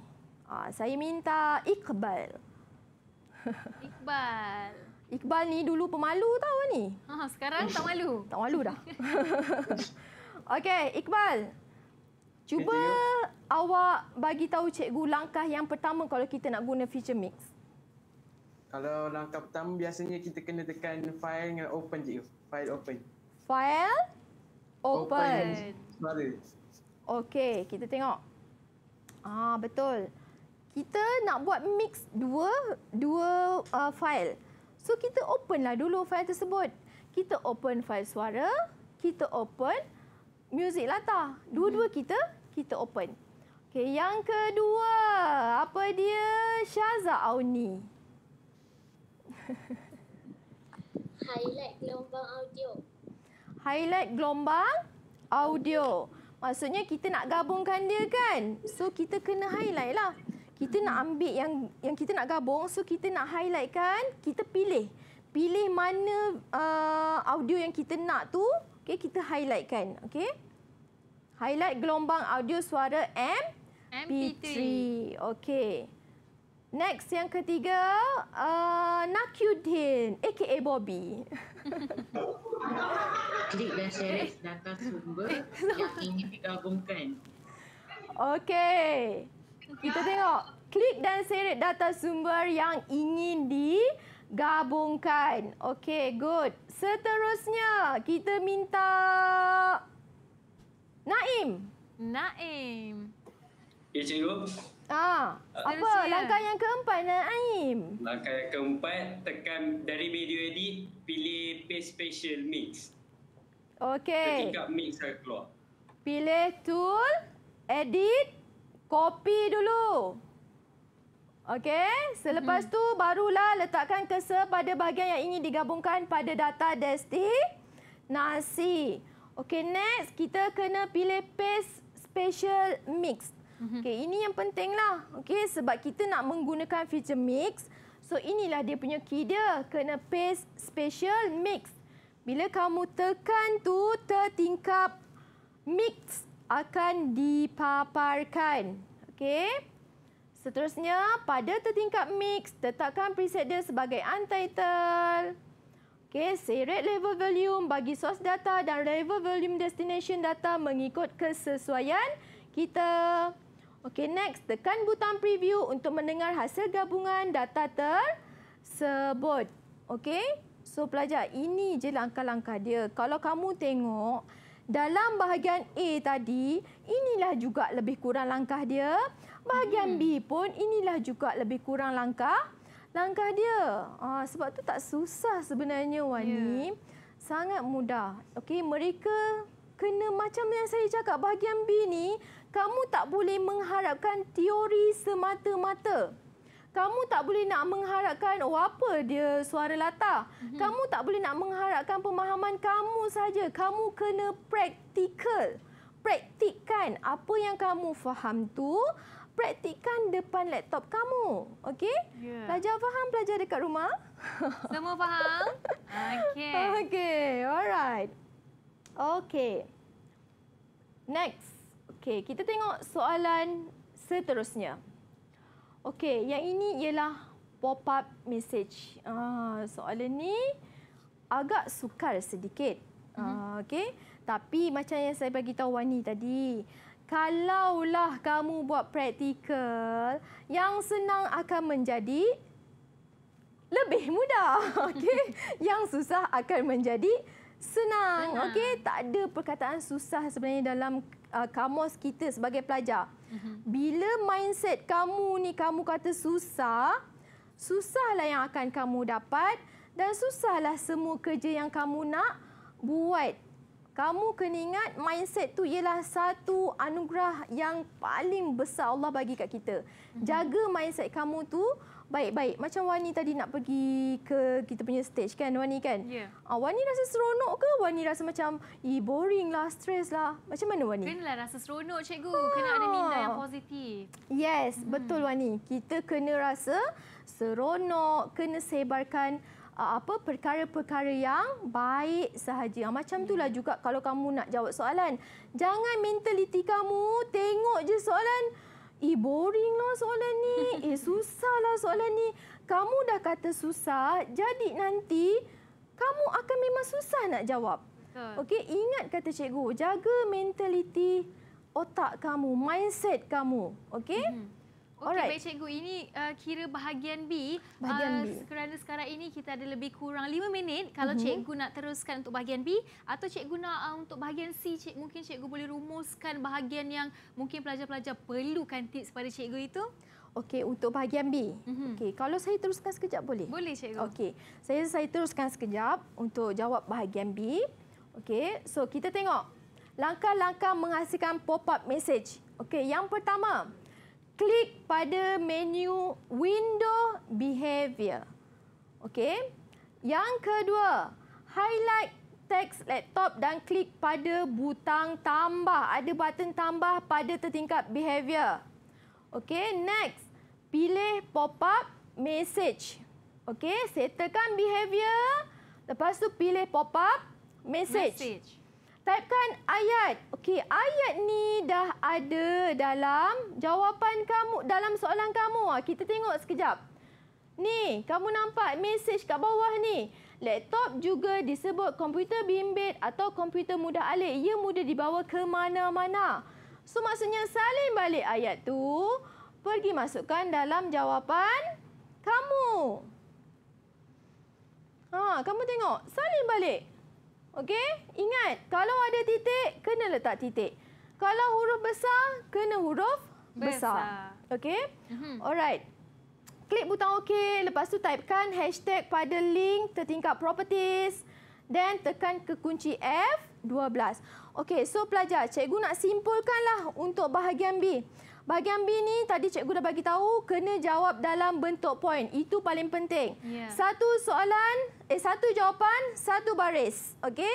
Ha, saya minta Iqbal. [LAUGHS] Iqbal. Iqbal ni dulu pemalu tau ni. Ha, sekarang tak malu. Tak malu dah. [LAUGHS] Okey, Iqbal. Cuba Video. awak bagi tahu cikgu langkah yang pertama kalau kita nak guna feature mix. Kalau langkah pertama biasanya kita kena tekan file dengan open cikgu. File open. File open. open. Okey, kita tengok. Ah, betul. Kita nak buat mix dua dua uh, file. So kita openlah dulu file tersebut. Kita open file suara, kita open music lata. Dua-dua hmm. kita kita open. Okey, yang kedua, apa dia? Syaza Auni. [LAUGHS] Highlight gelombang audio. Highlight gelombang audio. Maksudnya kita nak gabungkan dia kan? So kita kena highlight lah. Kita nak ambil yang yang kita nak gabung, so kita nak highlight kan? Kita pilih. Pilih mana uh, audio yang kita nak tu, okay, kita highlight kan. Okay? Highlight gelombang audio suara M MP3. MP3. Okey. Next yang ketiga, uh, Nakyudin aka Bobby. [LAUGHS] Klik dan share data sumber yang ingin digabungkan. Okey. Kita tengok. Klik dan share data sumber yang ingin digabungkan. Okey, good. Seterusnya, kita minta Naim. Naim. Ya, cikgu. Ah, apa Terusnya. langkah yang keempat Naim? Langkah yang keempat tekan dari video edit pilih paste special mix. Okey. Tekan mix saya lah keluar. Pilih tool edit copy dulu. Okey, selepas mm -hmm. tu barulah letakkan kese pada bahagian yang ingin digabungkan pada data destinasi. nasi. Okey, next kita kena pilih paste special mix. Mhm. Okey, ini yang pentinglah. Okey, sebab kita nak menggunakan feature mix. So inilah dia punya key dia, kena paste special mix. Bila kamu tekan tu tertingkap mix akan dipaparkan. Okey. Seterusnya, pada tertingkap mix, tetapkan preset dia sebagai untitled. Okay, seret level volume bagi source data dan level volume destination data mengikut kesesuaian kita. Okay, next. Tekan butang preview untuk mendengar hasil gabungan data tersebut. Okay. So, pelajar, ini je langkah-langkah dia. Kalau kamu tengok, dalam bahagian A tadi, inilah juga lebih kurang langkah dia. Bahagian hmm. B pun, inilah juga lebih kurang langkah langkah dia. Uh, sebab tu tak susah sebenarnya Wani. Yeah. Sangat mudah. Okey, mereka kena macam yang saya cakap bahagian B ni, kamu tak boleh mengharapkan teori semata-mata. Kamu tak boleh nak mengharapkan oh apa dia suara latar. Mhm. Kamu tak boleh nak mengharapkan pemahaman kamu saja. Kamu kena praktikal. Praktikkan apa yang kamu faham tu Praktikan depan laptop kamu. Okey? Yeah. Pelajar faham, pelajar dekat rumah? [LAUGHS] Semua faham? Okey. Okey, alright. Okey. Next. Okey, kita tengok soalan seterusnya. Okey, yang ini ialah pop-up message. Ah, soalan ni agak sukar sedikit. Mm ah, Okey, tapi macam yang saya bagi tahu Wani tadi, Kalaulah kamu buat praktikal, yang senang akan menjadi lebih mudah. [LAUGHS] Okey, yang susah akan menjadi senang. senang. Okey, tak ada perkataan susah sebenarnya dalam uh, kamus kita sebagai pelajar. Mhm. Bila mindset kamu ni kamu kata susah, susahlah yang akan kamu dapat dan susahlah semua kerja yang kamu nak buat kamu kena ingat mindset tu ialah satu anugerah yang paling besar Allah bagi kat kita. Mhm. Jaga mindset kamu tu baik-baik. Macam Wani tadi nak pergi ke kita punya stage kan Wani kan? Ya. Yeah. Wani rasa seronok ke? Wani rasa macam eh boring lah, stress lah. Macam mana Wani? Kena lah rasa seronok cikgu. Ah. Kena ada ah. minda yang positif. Yes, hmm. betul Wani. Kita kena rasa seronok, kena sebarkan apa perkara-perkara yang baik sahaja. Macam itulah juga kalau kamu nak jawab soalan. Jangan mentaliti kamu tengok je soalan. Eh, boring lah soalan ni. [LAUGHS] Eh, susah lah soalan ni. Kamu dah kata susah, jadi nanti kamu akan memang susah nak jawab. Okey, ingat kata cikgu, jaga mentaliti otak kamu, mindset kamu. Okey? hmm Okey, baik cikgu. Ini uh, kira bahagian B. Bahagian uh, B. Kerana sekarang ini kita ada lebih kurang 5 minit. Kalau uh-huh. cikgu nak teruskan untuk bahagian B atau cikgu nak uh, untuk bahagian C, cik, mungkin cikgu boleh rumuskan bahagian yang mungkin pelajar-pelajar perlukan tips pada cikgu itu. Okey, untuk bahagian B. Uh-huh. Okey, kalau saya teruskan sekejap boleh? Boleh cikgu. Okey, saya saya teruskan sekejap untuk jawab bahagian B. Okey, so kita tengok. Langkah-langkah menghasilkan pop-up message. Okey, yang pertama, klik pada menu window behavior. Okey. Yang kedua, highlight teks laptop dan klik pada butang tambah. Ada button tambah pada tertingkap behavior. Okey, next. Pilih pop-up message. Okey, setelkan behavior. Lepas tu pilih pop-up message. message. Tapkan ayat. Okey, ayat ni dah ada dalam jawapan kamu dalam soalan kamu. Ah, kita tengok sekejap. Ni, kamu nampak mesej kat bawah ni. Laptop juga disebut komputer bimbit atau komputer mudah alih Ia mudah dibawa ke mana-mana. So maksudnya salin balik ayat tu, pergi masukkan dalam jawapan kamu. Ha, kamu tengok, salin balik. Okey, ingat kalau ada titik kena letak titik. Kalau huruf besar kena huruf besar. besar. Okey? Mhm. Alright. Klik butang okey, lepas tu typekan hashtag pada link tertingkap properties dan tekan ke kunci F 12. Okey, so pelajar, cikgu nak simpulkanlah untuk bahagian B. Bahagian B ni tadi cikgu dah bagi tahu kena jawab dalam bentuk poin. Itu paling penting. Yeah. Satu soalan, eh satu jawapan, satu baris. Okey.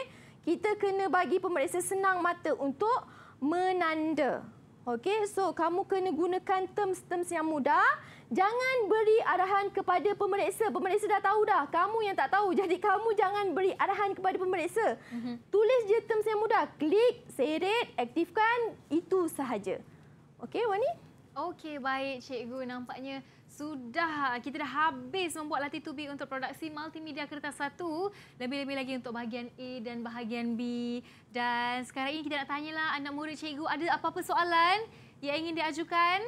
Kita kena bagi pemeriksa senang mata untuk menanda. Okey, so kamu kena gunakan terms-terms yang mudah. Jangan beri arahan kepada pemeriksa. Pemeriksa dah tahu dah. Kamu yang tak tahu. [LAUGHS] Jadi kamu jangan beri arahan kepada pemeriksa. Mm -hmm. Tulis je terms yang mudah. Klik, seret, aktifkan. Itu sahaja. Okey, Wani? Okey, baik cikgu. Nampaknya sudah kita dah habis membuat latih 2B untuk produksi multimedia kertas satu. Lebih-lebih lagi untuk bahagian A dan bahagian B. Dan sekarang ini kita nak tanyalah anak murid cikgu ada apa-apa soalan yang ingin diajukan?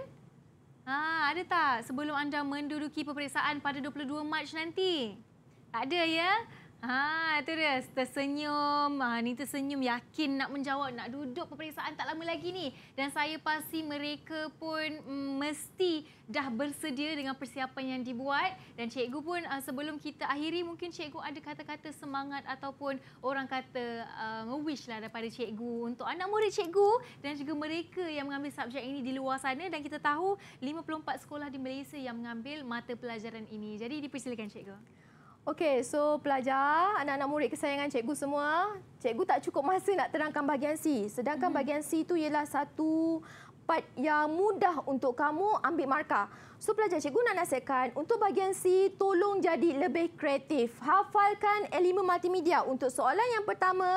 Ha, ada tak sebelum anda menduduki peperiksaan pada 22 Mac nanti? Tak ada ya? Ha, itu dia. Tersenyum. Ha, ini tersenyum yakin nak menjawab, nak duduk peperiksaan tak lama lagi ni. Dan saya pasti mereka pun mm, mesti dah bersedia dengan persiapan yang dibuat. Dan cikgu pun uh, sebelum kita akhiri, mungkin cikgu ada kata-kata semangat ataupun orang kata uh, ah, wish lah daripada cikgu untuk anak murid cikgu dan juga mereka yang mengambil subjek ini di luar sana. Dan kita tahu 54 sekolah di Malaysia yang mengambil mata pelajaran ini. Jadi dipersilakan cikgu. Okey, so pelajar, anak-anak murid kesayangan cikgu semua, cikgu tak cukup masa nak terangkan bahagian C. Sedangkan hmm. bahagian C itu ialah satu part yang mudah untuk kamu ambil markah. So pelajar cikgu nak nasihatkan untuk bahagian C tolong jadi lebih kreatif. Hafalkan elemen multimedia untuk soalan yang pertama.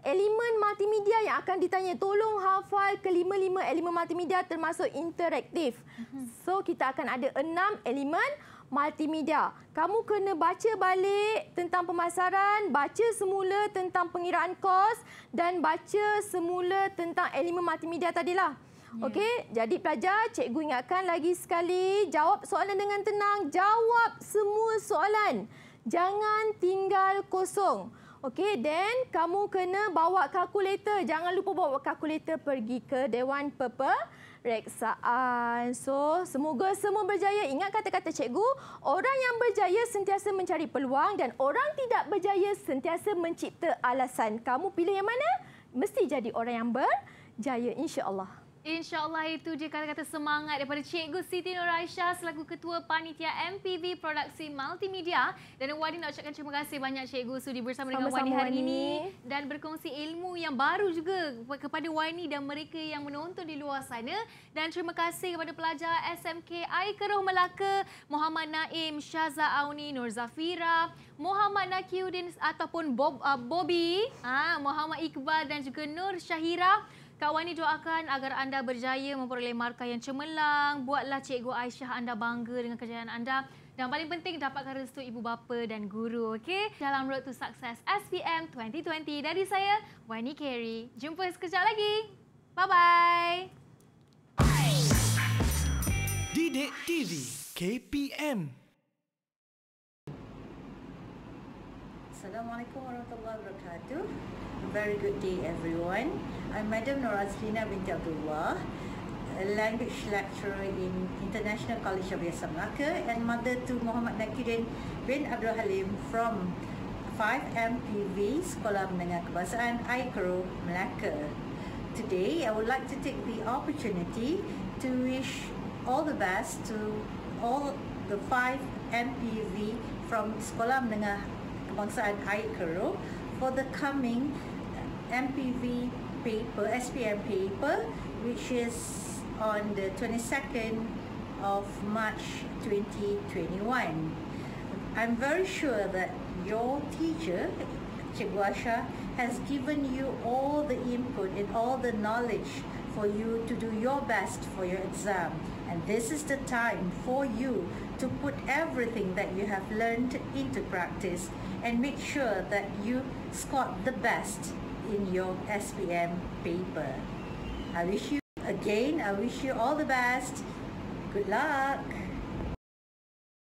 Elemen multimedia yang akan ditanya tolong hafal kelima-lima elemen multimedia termasuk interaktif. Mhm. So kita akan ada enam elemen multimedia. Kamu kena baca balik tentang pemasaran, baca semula tentang pengiraan kos dan baca semula tentang elemen multimedia tadilah. Yeah. Okey, jadi pelajar, cikgu ingatkan lagi sekali, jawab soalan dengan tenang, jawab semua soalan. Jangan tinggal kosong. Okey, then kamu kena bawa kalkulator. Jangan lupa bawa kalkulator pergi ke Dewan Perpustakaan reksaan. So, semoga semua berjaya. Ingat kata-kata cikgu, orang yang berjaya sentiasa mencari peluang dan orang tidak berjaya sentiasa mencipta alasan. Kamu pilih yang mana? Mesti jadi orang yang berjaya insya-Allah. InsyaAllah itu je kata-kata semangat daripada Cikgu Siti Nur Aisyah selaku Ketua Panitia MPV Produksi Multimedia. Dan Wadi nak ucapkan terima kasih banyak Cikgu sudi bersama Sama-sama dengan Wadi hari ini. Dan berkongsi ilmu yang baru juga kepada Wani dan mereka yang menonton di luar sana. Dan terima kasih kepada pelajar SMK Air Keruh Melaka, Muhammad Naim, Syaza Auni, Nur Zafira, Muhammad Nakiuddin ataupun Bob, uh, Bobby, ha, Muhammad Iqbal dan juga Nur Syahira. Kak Wani doakan agar anda berjaya memperoleh markah yang cemerlang. Buatlah Cikgu Aisyah anda bangga dengan kejayaan anda. Dan paling penting dapatkan restu ibu bapa dan guru. Okay? Dalam Road to Success SPM 2020 dari saya, Wani Carey. Jumpa sekejap lagi. Bye-bye. Didik TV KPM Assalamualaikum warahmatullahi wabarakatuh. Very good day everyone. I'm Madam Norazlina binti Abdullah, a language lecturer in International College of Bahasa Melaka and mother to Muhammad Nakirin bin Abdul Halim from 5MPV Sekolah Menengah Kebangsaan Aikro, Melaka. Today, I would like to take the opportunity to wish all the best to all the 5MPV from Sekolah Menengah Kebangsaan Aikro for the coming MPV paper, SPM paper, which is on the 22nd of March 2021. I'm very sure that your teacher, Chiguasha, has given you all the input and all the knowledge for you to do your best for your exam. And this is the time for you to put everything that you have learned into practice and make sure that you scored the best in your SPM paper. I wish you again, I wish you all the best. Good luck.